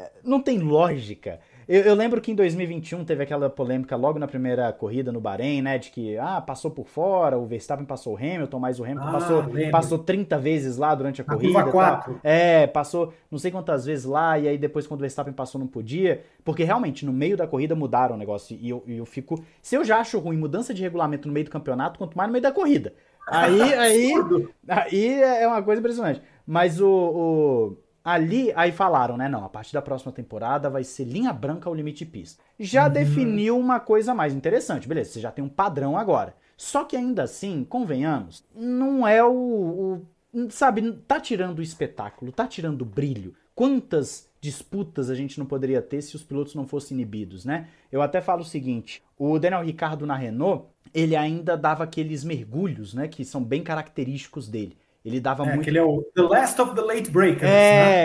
é, não tem lógica. Eu, eu, lembro que em 2021 teve aquela polêmica logo na primeira corrida no Bahrein, né? De que, ah, passou por fora, o Verstappen passou o Hamilton, mas o Hamilton ah, passou, passou 30 vezes lá durante a, a corrida. Quatro. É, passou não sei quantas vezes lá, e aí depois quando o Verstappen passou não podia. Porque realmente, no meio da corrida mudaram o negócio. E eu, eu fico. Se eu já acho ruim mudança de regulamento no meio do campeonato, quanto mais no meio da corrida. Aí, aí, aí é uma coisa impressionante. Mas o, o Ali, aí falaram, né? Não, a partir da próxima temporada vai ser linha branca ao limite de pista. Já uhum. definiu uma coisa mais interessante, beleza, você já tem um padrão agora. Só que ainda assim, convenhamos, não é o. o sabe, tá tirando o espetáculo, tá tirando o brilho. Quantas disputas a gente não poderia ter se os pilotos não fossem inibidos, né? Eu até falo o seguinte: o Daniel Ricardo na Renault, ele ainda dava aqueles mergulhos, né, que são bem característicos dele. Ele dava é, muito. Aquele é o The Last of the Late Breakers. É,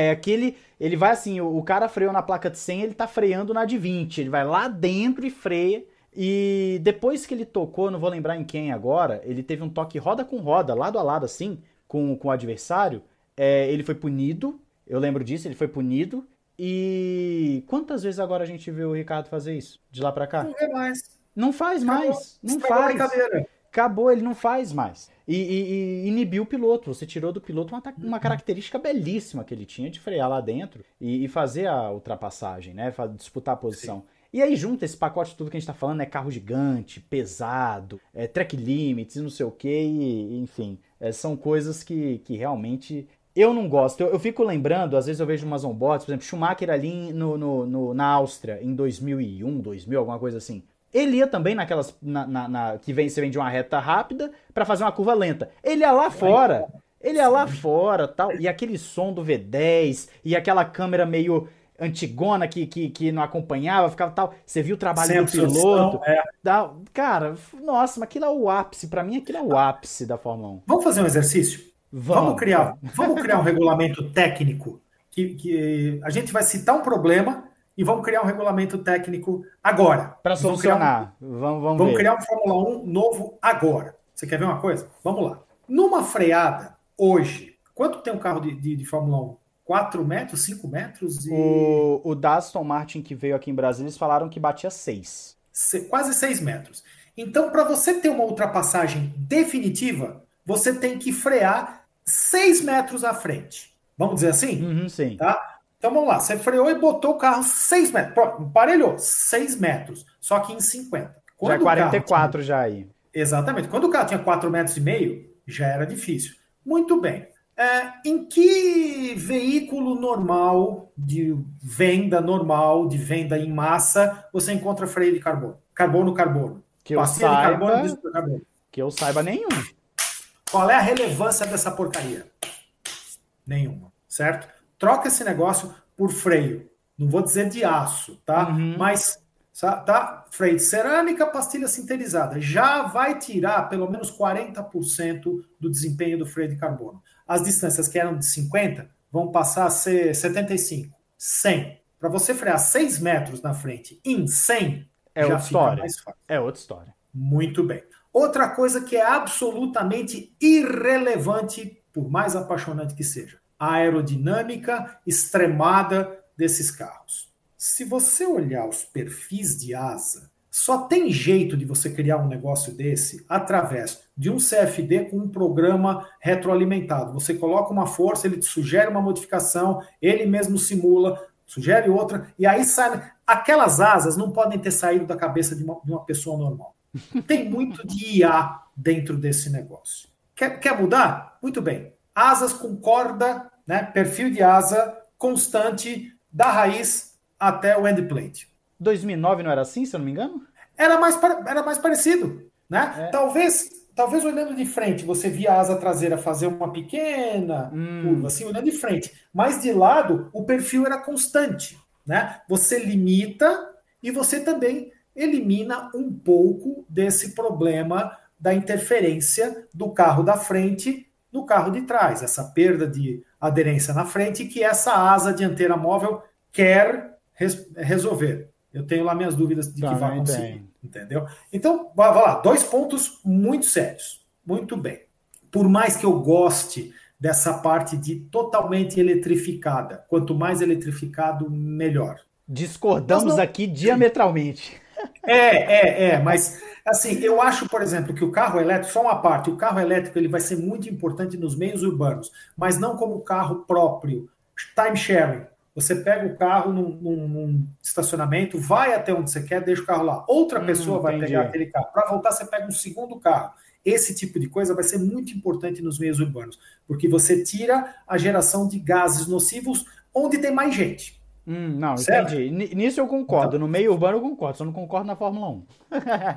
né? aquele. Ele vai assim: o, o, cara freou na placa de 100, ele tá freando na de 20. Ele vai lá dentro e freia. E depois que ele tocou, não vou lembrar em quem agora, ele teve um toque roda com roda, lado a lado assim, com, com o adversário. É, ele foi punido, eu lembro disso, ele foi punido. E quantas vezes agora a gente viu o Ricardo fazer isso? De lá pra cá? Não, vê mais. não faz Acabou. mais. Não Acabou faz. Acabou, ele não faz mais. E, e, e, inibiu o piloto. Você tirou do piloto uma, uma uhum. característica belíssima que ele tinha de frear lá dentro e, e fazer a ultrapassagem, né? Disputar a posição. Sim. E aí junta esse pacote tudo que a gente tá falando, é carro gigante, pesado, é, track limits não sei o que, e, enfim, é, são coisas que, que realmente eu não gosto. Eu, eu, fico lembrando, às vezes eu vejo umas onboards, por exemplo, Schumacher ali no, no, no, na Áustria, em 2001, 2000, alguma coisa assim. Ele ia também naquelas na, na, na que vem, você vem de uma reta rápida para fazer uma curva lenta. Ele ia lá fora. Ele ia lá fora, tal. E aquele som do V10 e aquela câmera meio antigona que, que, que não acompanhava, ficava tal. Você viu o trabalho Sempre do piloto. É. Cara, nossa, mas aquilo é o ápice. Para mim, aquilo é o ápice da Fórmula 1. Vamos fazer um exercício? Vamos, vamos criar, vamos criar um regulamento técnico que, que a gente vai citar um problema e vamos criar um regulamento técnico agora. Para solucionar. Vamos, um, vamos, vamos, vamos criar um Fórmula 1 novo agora. Você quer ver uma coisa? Vamos lá. Numa freada, hoje, quanto tem um carro de, de, de Fórmula 1? 4 metros, 5 metros? E... O, o da Martin que veio aqui em Brasília, eles falaram que batia 6. Se, quase 6 metros. Então, para você ter uma ultrapassagem definitiva, você tem que frear 6 metros à frente. Vamos dizer assim? Uhum, sim. Tá? Então vamos lá, você freou e botou o carro 6 metros. Pronto, emparelhou 6 metros, só que em 50. Quando já é 44 tinha... já aí. Exatamente. Quando o carro tinha 4 metros e meio, já era difícil. Muito bem. É, em que veículo normal, de venda normal, de venda em massa, você encontra freio de carbono? Carbono, carbono. Que eu Passeio saiba, de carbono, de carbono. Que eu saiba nenhum. Qual é a relevância dessa porcaria? Nenhuma, certo? troca esse negócio por freio. Não vou dizer de aço, tá? Uhum. Mas tá? Freio de cerâmica, pastilha sintetizada. Já vai tirar pelo menos 40% do desempenho do freio de carbono. As distâncias que eram de 50 vão passar a ser 75, 100. Para você frear 6 metros na frente em 100, é já outra fica história. mais fácil. É outra história. Muito bem. Outra coisa que é absolutamente irrelevante, por mais apaixonante que seja aerodinâmica extremada desses carros. Se você olhar os perfis de asa, só tem jeito de você criar um negócio desse através de um CFD com um programa retroalimentado. Você coloca uma força, ele te sugere uma modificação, ele mesmo simula, sugere outra, e aí sai. Aquelas asas não podem ter saído da cabeça de uma, de uma pessoa normal. Tem muito de IA dentro desse negócio. Quer, quer mudar? Muito bem asas com corda, né, perfil de asa constante da raiz até o end plate. 2009 não era assim, se eu não me engano? Era mais, era mais parecido, né? É. Talvez talvez olhando de frente você via a asa traseira fazer uma pequena hum. curva, assim, olhando de frente. Mas de lado, o perfil era constante, né? Você limita e você também elimina um pouco desse problema da interferência do carro da frente no carro de trás, essa perda de aderência na frente que essa asa dianteira móvel quer res resolver. Eu tenho lá minhas dúvidas de que tá, vai né? conseguir, bem. entendeu? Então, vai, lá, dois pontos muito sérios. Muito bem. Por mais que eu goste dessa parte de totalmente eletrificada, quanto mais eletrificado, melhor. Discordamos não... aqui diametralmente. É, é, é, mas assim, eu acho, por exemplo, que o carro elétrico, só uma parte, o carro elétrico ele vai ser muito importante nos meios urbanos, mas não como carro próprio, time sharing. Você pega o carro num, num, num estacionamento, vai até onde você quer, deixa o carro lá. Outra hum, pessoa vai entendi. pegar aquele carro. Para voltar, você pega um segundo carro. Esse tipo de coisa vai ser muito importante nos meios urbanos, porque você tira a geração de gases nocivos onde tem mais gente. Hum, não, certo? entendi. Nisso eu concordo. Então, no meio urbano eu concordo, só não concordo na Fórmula 1.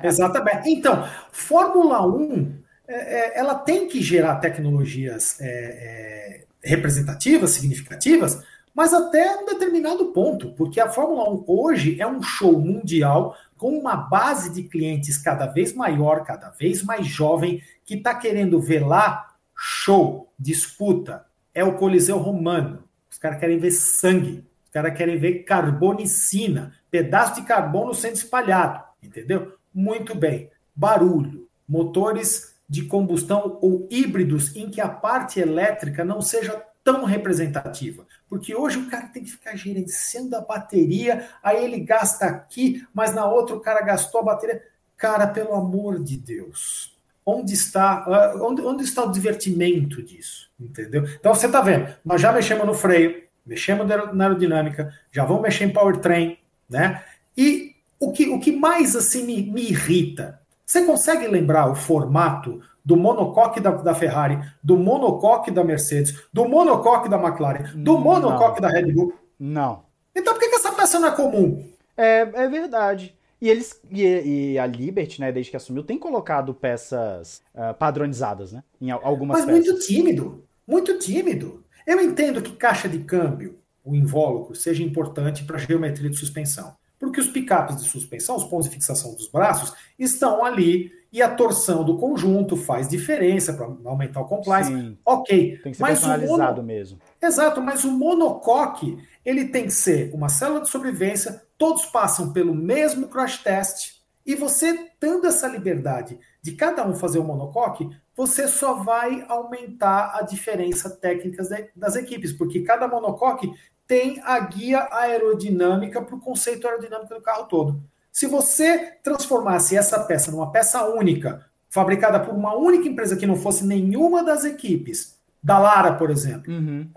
exatamente. Então, Fórmula 1 é, é, ela tem que gerar tecnologias é, é, representativas, significativas, mas até um determinado ponto, porque a Fórmula 1 hoje é um show mundial com uma base de clientes cada vez maior, cada vez mais jovem, que está querendo ver lá show, disputa, é o Coliseu Romano. Os caras querem ver sangue caras querem ver carbonicina, pedaço de carbono sendo espalhado, entendeu? Muito bem. Barulho, motores de combustão ou híbridos em que a parte elétrica não seja tão representativa. Porque hoje o cara tem que ficar gerenciando a bateria, aí ele gasta aqui, mas na outra o cara gastou a bateria. Cara, pelo amor de Deus. Onde está, ah, onde, onde está o divertimento disso? Entendeu? Então você está vendo, nós já mexemos no freio, mexemos na aerodinâmica, já vamos mexer em powertrain, né? E o que, o que mais assim me, me irrita, você consegue lembrar o formato do monocoque da, da, Ferrari, do monocoque da Mercedes, do monocoque da McLaren, do monocoque da Red Bull? Não. Então por que, que essa peça não é comum? É, é verdade. E eles e, e, a Liberty, né, desde que assumiu, tem colocado peças uh, padronizadas, né? Em algumas Mas peças. muito tímido, muito tímido. Eu entendo que caixa de câmbio, o invólucro, seja importante para a geometria de suspensão, porque os picapes de suspensão, os pontos de fixação dos braços, estão ali e a torção do conjunto faz diferença para aumentar o compliance. Sim. Ok. Tem que ser mas personalizado mono... mesmo. Exato, mas o monocoque, ele tem que ser uma célula de sobrevivência, todos passam pelo mesmo crash test, e você dando essa liberdade de cada um fazer o um monocoque, você só vai aumentar a diferença técnica das equipes, porque cada monocoque tem a guia aerodinâmica para o conceito aerodinâmico do carro todo. Se você transformasse essa peça numa peça única, fabricada por uma única empresa que não fosse nenhuma das equipes, da Lara, por exemplo, uhum.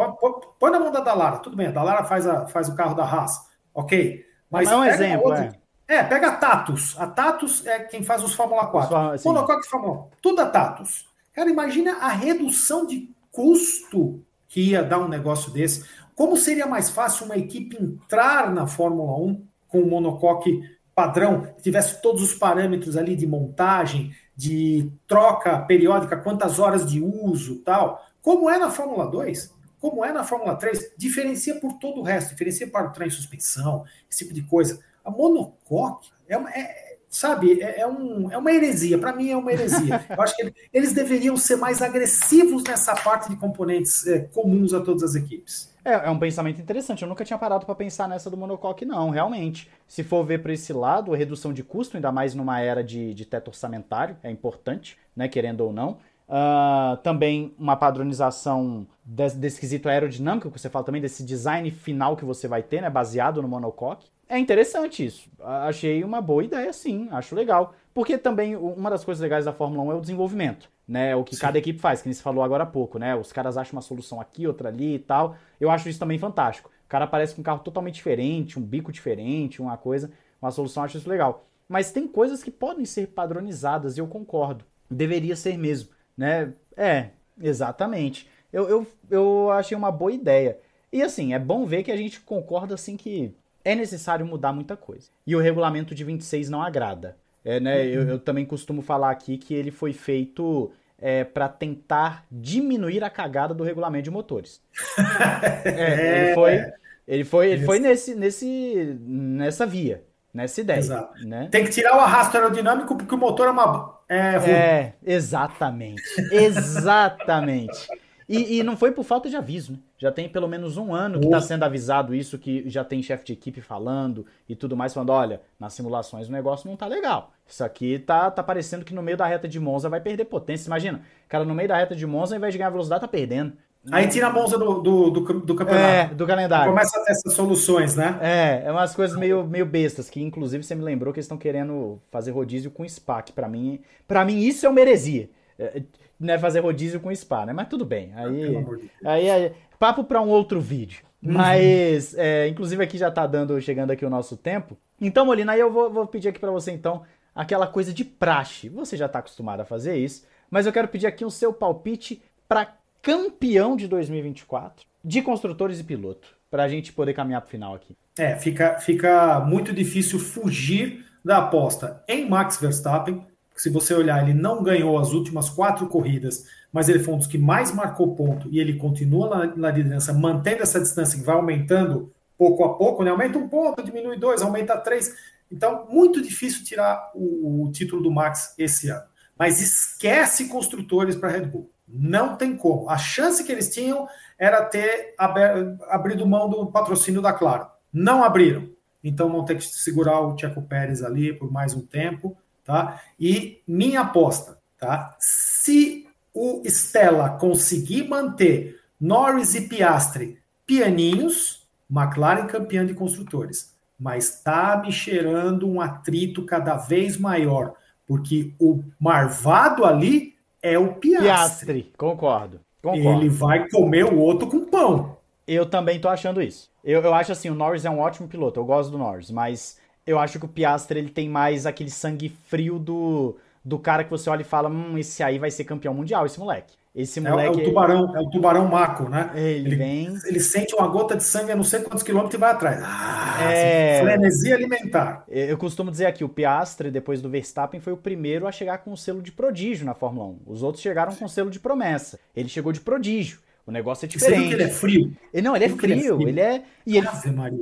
põe na mão da Lara, tudo bem, a Dalara faz, faz o carro da Haas, ok? Mas é um exemplo, outra, é é, pega a Tatus. A Tatus é quem faz os Fórmula 4. Assim. Monocoque Fórmula Tudo a é Tatus. Cara, imagina a redução de custo que ia dar um negócio desse. Como seria mais fácil uma equipe entrar na Fórmula 1 com um monocoque padrão, que tivesse todos os parâmetros ali de montagem, de troca periódica, quantas horas de uso tal. Como é na Fórmula 2, como é na Fórmula 3, diferencia por todo o resto, diferencia para o trem suspensão, esse tipo de coisa. A monocoque é, é sabe, é, é, um, é uma heresia. Para mim é uma heresia. Eu acho que eles deveriam ser mais agressivos nessa parte de componentes é, comuns a todas as equipes. É, é, um pensamento interessante. Eu nunca tinha parado para pensar nessa do monocoque, não, realmente. Se for ver para esse lado, a redução de custo, ainda mais numa era de, de teto orçamentário, é importante, né, querendo ou não. Uh, também uma padronização desse, desse quesito aerodinâmico que você fala também, desse design final que você vai ter, né, baseado no monocoque. É interessante isso. Achei uma boa ideia, sim. Acho legal. Porque também uma das coisas legais da Fórmula 1 é o desenvolvimento. Né, é o que Sim. cada equipe faz, que a gente falou agora há pouco, né? Os caras acham uma solução aqui, outra ali e tal. Eu acho isso também fantástico. O cara aparece com um carro totalmente diferente, um bico diferente, uma coisa, uma solução, acho isso legal. Mas tem coisas que podem ser padronizadas, e eu concordo. Deveria ser mesmo, né? É, exatamente. Eu, eu, eu achei uma boa ideia. E assim, é bom ver que a gente concorda assim que é necessário mudar muita coisa. E o regulamento de 26 não agrada. É, né, uhum. eu, eu, uhum. também costumo falar aqui que ele foi feito é, para tentar diminuir a cagada do regulamento de motores. é, ele foi, ele foi, ele foi nesse, nesse, nessa via, nessa ideia. Exato. Né? Tem que tirar o arrasto aerodinâmico porque o motor é uma. É, é exatamente. Exatamente. E, e, não foi por falta de aviso, né? Já tem pelo menos um ano que está uhum. sendo avisado isso, que já tem chefe de equipe falando e tudo mais, falando, olha, nas simulações o negócio não tá legal. Isso aqui tá, tá parecendo que no meio da reta de Monza vai perder potência. Imagina, cara, no meio da reta de Monza, ao invés de ganhar velocidade, tá perdendo. Aí tira a Monza do, do, do, do campeonato. É, do calendário. Começa a ter essas soluções, né? É, é umas coisas meio, meio bestas, que inclusive você me lembrou que eles estão querendo fazer rodízio com SPAC. para mim, para mim isso é uma heresia. É, né, fazer rodízio com spa, né? Mas tudo bem. Aí, aí, aí, papo para um outro vídeo. Uhum. Mas, é, inclusive aqui já tá dando, chegando aqui o nosso tempo. Então, Molina, aí eu vou, vou pedir aqui para você então aquela coisa de praxe. Você já tá acostumado a fazer isso, mas eu quero pedir aqui o seu palpite para campeão de 2024 de construtores e piloto, para a gente poder caminhar para o final aqui. É, fica, fica muito difícil fugir da aposta em Max Verstappen, se você olhar, ele não ganhou as últimas quatro corridas, mas ele foi um dos que mais marcou ponto e ele continua na, na liderança, mantendo essa distância que vai aumentando pouco a pouco, né? Aumenta um ponto, diminui dois, aumenta três. Então, muito difícil tirar o, o título do Max esse ano. Mas esquece construtores para Red Bull. Não tem como. A chance que eles tinham era ter aber, abrido mão do patrocínio da Claro. Não abriram. Então vão ter que segurar o Tcheco Pérez ali por mais um tempo tá? E minha aposta, tá? Se o Stella conseguir manter Norris e Piastre pianinhos, McLaren campeão de construtores, mas tá me cheirando um atrito cada vez maior, porque o marvado ali é o Piastre. Piastre, concordo. concordo. Ele vai comer o outro com pão. Eu também tô achando isso. Eu, eu acho assim, o Norris é um ótimo piloto, eu gosto do Norris, mas eu acho que o Piastre ele tem mais aquele sangue frio do, do cara que você olha e fala: hum, esse aí vai ser campeão mundial, esse moleque. Esse moleque. É, é o tubarão, ele... é o tubarão maco, né? Ele, ele, vem. Ele sente uma gota de sangue a não sei quantos quilômetros e vai atrás. Ah, é... Assim, frenesia alimentar. Eu costumo dizer aqui: o Piastre, depois do Verstappen, foi o primeiro a chegar com o selo de prodígio na Fórmula 1. Os outros chegaram com o selo de promessa. Ele chegou de prodígio. O negócio é diferente. Você viu que ele é frio? Ele, não, ele é, é frio, ele é frio, ele é... E, ele...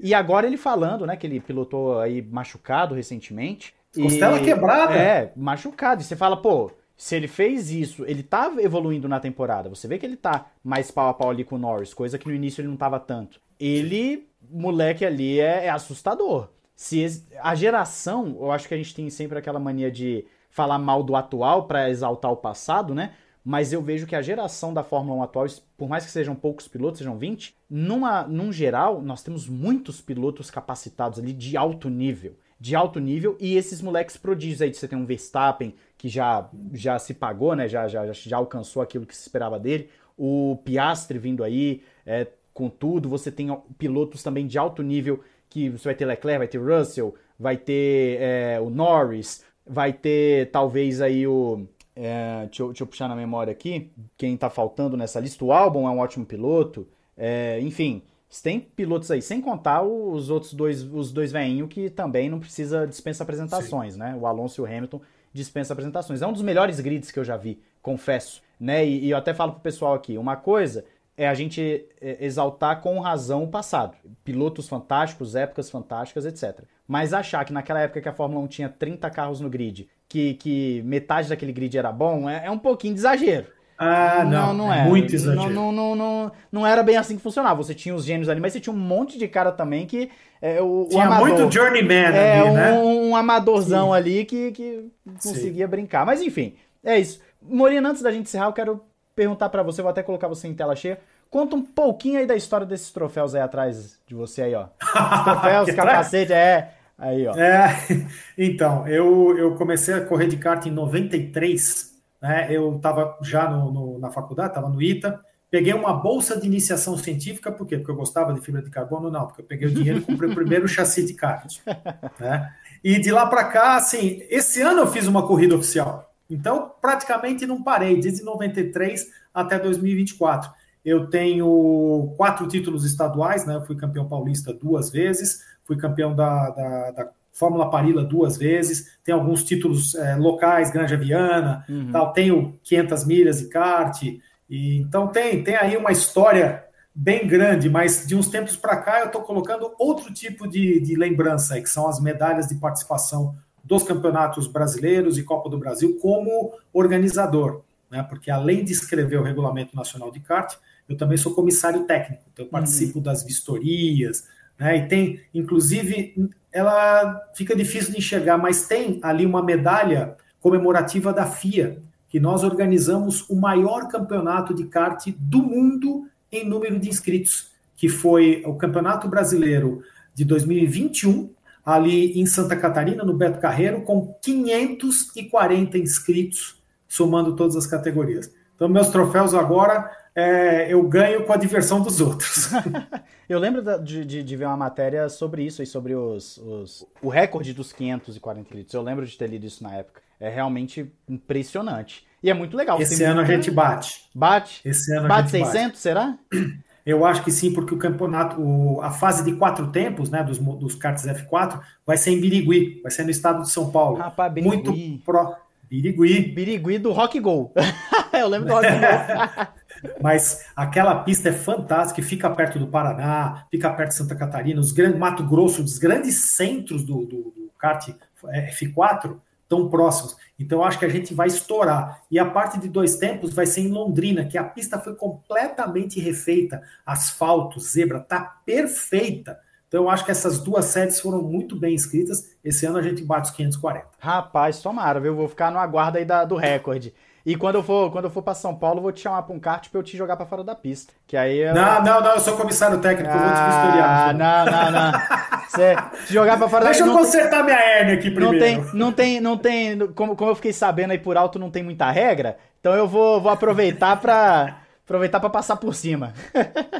e agora ele falando, né, que ele pilotou aí machucado recentemente. Costela e... quebrada. É, machucado. E você fala, pô, se ele fez isso, ele tá evoluindo na temporada. Você vê que ele tá mais pau a pau ali com o Norris, coisa que no início ele não tava tanto. Ele, moleque ali, é, é assustador. Se a geração, eu acho que a gente tem sempre aquela mania de falar mal do atual para exaltar o passado, né? mas eu vejo que a geração da Fórmula 1 atual, por mais que sejam poucos pilotos, sejam 20, numa, num geral, nós temos muitos pilotos capacitados ali de alto nível. De alto nível, e esses moleques prodígios aí, você tem um Verstappen que já, já se pagou, né? Já, já, já alcançou aquilo que se esperava dele, o Piastre vindo aí, é, com tudo, você tem pilotos também de alto nível, que você vai ter Leclerc, vai ter Russell, vai ter é, o Norris, vai ter talvez aí o é, deixa, eu, deixa eu puxar na memória aqui quem tá faltando nessa lista. O álbum é um ótimo piloto. É, enfim, tem pilotos aí, sem contar os outros dois, os dois veinhos que também não precisa dispensa apresentações, Sim. né? O Alonso e o Hamilton dispensa apresentações. É um dos melhores grids que eu já vi, confesso, né? E, e eu até falo pro pessoal aqui, uma coisa é a gente é, exaltar com razão o passado, pilotos fantásticos, épocas fantásticas, etc. Mas achar que naquela época que a Fórmula 1 tinha 30 carros no grid, que, que metade daquele grid era bom, é, é um pouquinho de exagero. Ah, não, não, não é é. Muito exagero. Não, não, não, não, era bem assim que funcionava. Você tinha os gênios ali, mas você tinha um monte de cara também que. É, o, tinha o amador, muito journeyman é, ali, né? Um, um amadorzão Sim. ali que, que conseguia Sim. brincar. Mas enfim, é isso. Morina, antes da gente encerrar, eu quero perguntar para você, vou até colocar você em tela cheia. Conta um pouquinho aí da história desses troféus aí atrás de você aí, ó. Os troféus, capacete, é. Aí, ó. É, então, eu, eu comecei a correr de kart em 93, né? Eu estava já no, no, na faculdade, estava no ITA, peguei uma bolsa de iniciação científica, por quê? Porque eu gostava de fibra de carbono? Não, porque eu peguei o dinheiro e comprei o primeiro chassi de kart, né? E de lá para cá, assim, esse ano eu fiz uma corrida oficial. Então, praticamente não parei, desde 93 até 2024. Eu tenho quatro títulos estaduais, né? Eu fui campeão paulista duas vezes, fui campeão da, da, da Fórmula Parila duas vezes, tem alguns títulos é, locais, Granja Viana, uhum. tal, tenho 500 milhas de kart, e, então tem, tem aí uma história bem grande, mas de uns tempos para cá eu estou colocando outro tipo de, de lembrança, que são as medalhas de participação dos campeonatos brasileiros e Copa do Brasil como organizador, né? porque além de escrever o Regulamento Nacional de Kart, eu também sou comissário técnico, então eu uhum. participo uhum. das vistorias, né? E tem, inclusive, ela fica difícil de enxergar, mas tem ali uma medalha comemorativa da FIA, que nós organizamos o maior campeonato de kart do mundo em número de inscritos, que foi o Campeonato Brasileiro de 2021, ali em Santa Catarina, no Beto Carreiro, com 540 inscritos, somando todas as categorias. Então, meus troféus agora é, eu ganho com a diversão dos outros. eu lembro de, de, de, ver uma matéria sobre isso e sobre os, os, o recorde dos 540 litros. Eu lembro de ter lido isso na época. É realmente impressionante. E é muito legal. Esse ano a gente bate. Bate? Esse ano bate a gente 600, bate. será? Eu acho que sim, porque o campeonato, o, a fase de quatro tempos, né, dos, dos karts F4, vai ser em Birigui, vai ser no estado de São Paulo. Rapaz, Birigui. Muito pro... Birigui. Birigui do Rock Go. eu lembro do Rock Go. Mas aquela pista é fantástica, fica perto do Paraná, fica perto de Santa Catarina, os grandes, Mato Grosso, os grandes centros do, do, do kart é, F4 tão próximos. Então acho que a gente vai estourar. E a parte de dois tempos vai ser em Londrina, que a pista foi completamente refeita, asfalto, zebra, tá perfeita. Então eu acho que essas duas séries foram muito bem escritas. Esse ano a gente bate os 540. Rapaz, tomara, viu? Vou ficar no aguardo aí da, do recorde. E quando eu for, quando eu for para São Paulo, eu vou te chamar para um kart para eu te jogar para fora da pista. Que aí eu... Não, não, não, eu sou comissário técnico, ah, eu vou te Ah, não, não, não. te jogar para fora Deixa da pista. Deixa eu consertar tem... minha hérnia aqui primeiro. Não tem, não tem, não tem, como, como eu fiquei sabendo aí por alto, não tem muita regra. Então eu vou, vou aproveitar para aproveitar para passar por cima.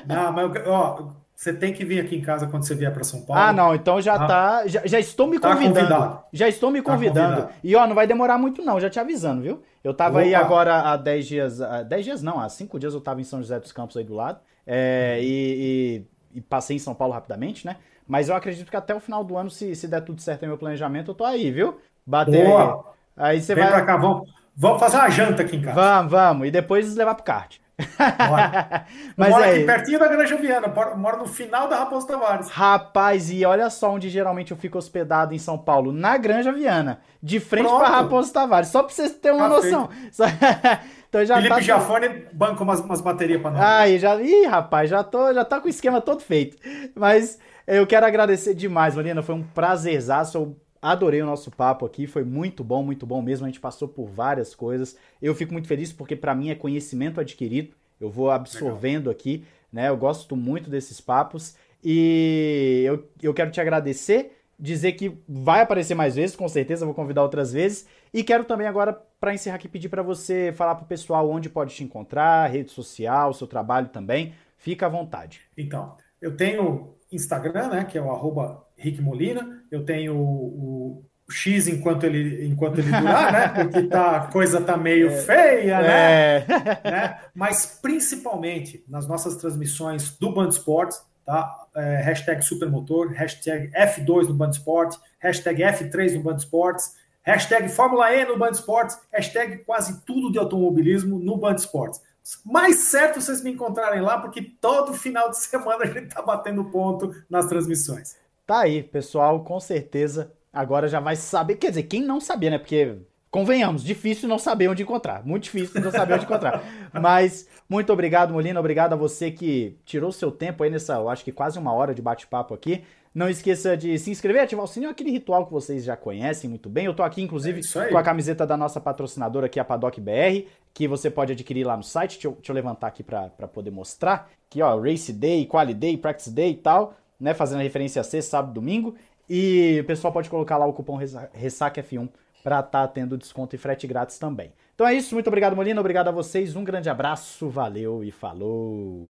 Não, mas ó, você tem que vir aqui em casa quando você vier para São Paulo. Ah, não, então já ah, tá. Já, já, estou me tá convidando. Tá já estou me tá convidando. Tá e ó, não vai demorar muito, não, já te avisando, viu? Eu tava Opa. aí agora há 10 dias. 10 dias não, há 5 dias eu tava em São José dos Campos aí do lado. É, e, e, e, passei em São Paulo rapidamente, né? Mas eu acredito que até o final do ano, se, se der tudo certo em meu planejamento, eu tô aí, viu? Bater. Boa. Aí você Vem vai. Pra cá, vamos, vamos fazer uma janta aqui em casa. Vamos, vamos. E depois levar pro kart. Mas moro é... aqui pertinho da Granja Viana, moro no final da Raposo Tavares. Rapaz, e olha só onde geralmente eu fico hospedado em São Paulo, na Granja Viana, de frente para Raposo Tavares, só para vocês terem uma tá noção. então já Felipe tá... Jafone banca umas, umas baterias para nós. Ai, já... Ih, rapaz, já, tô, já tá com o esquema todo feito. Mas eu quero agradecer demais, Marina, foi um prazerzaço, adorei o nosso papo aqui, foi muito bom, muito bom mesmo. A gente passou por várias coisas. Eu fico muito feliz porque para mim é conhecimento adquirido. Eu vou absorvendo Legal. aqui, né? Eu gosto muito desses papos e eu, eu quero te agradecer, dizer que vai aparecer mais vezes, com certeza vou convidar outras vezes e quero também agora para encerrar aqui pedir para você falar pro pessoal onde pode te encontrar, rede social, seu trabalho também. Fica à vontade. Então, eu tenho Instagram, né, que é o arroba Rick Molina, eu tenho o, o X enquanto ele, enquanto ele durar, né? Porque tá, a coisa tá meio é, feia, né? é. Né? né? Mas principalmente nas nossas transmissões do Band Esportes, tá? É, hashtag Supermotor, hashtag F2 no Band Esportes, hashtag F3 no Band Esportes, hashtag Fórmula E no Band Esportes, hashtag quase tudo de automobilismo no Band Esportes. Mais certo vocês me encontrarem lá, porque todo final de semana a gente tá batendo ponto nas transmissões. Tá aí, pessoal, com certeza agora já vai saber. Quer dizer, quem não sabia, né? Porque, convenhamos, difícil não saber onde encontrar. Muito difícil não saber onde encontrar. Mas, muito obrigado, Molina. Obrigado a você que tirou seu tempo aí nessa, eu acho que quase uma hora de bate-papo aqui. Não esqueça de se inscrever, ativar o sininho, aquele ritual que vocês já conhecem muito bem. Eu tô aqui, inclusive, é com a camiseta da nossa patrocinadora aqui, a Paddock BR, que você pode adquirir lá no site. Deixa eu, deixa eu levantar aqui para poder mostrar. Aqui, ó, Race Day, quality Day, Practice Day e tal né? Fazendo referência a sexta, sábado, domingo. E o pessoal pode colocar lá o cupom RessacaF1 para estar tá tendo desconto e frete grátis também. Então é isso, muito obrigado Molina, obrigado a vocês, um grande abraço, valeu e falou!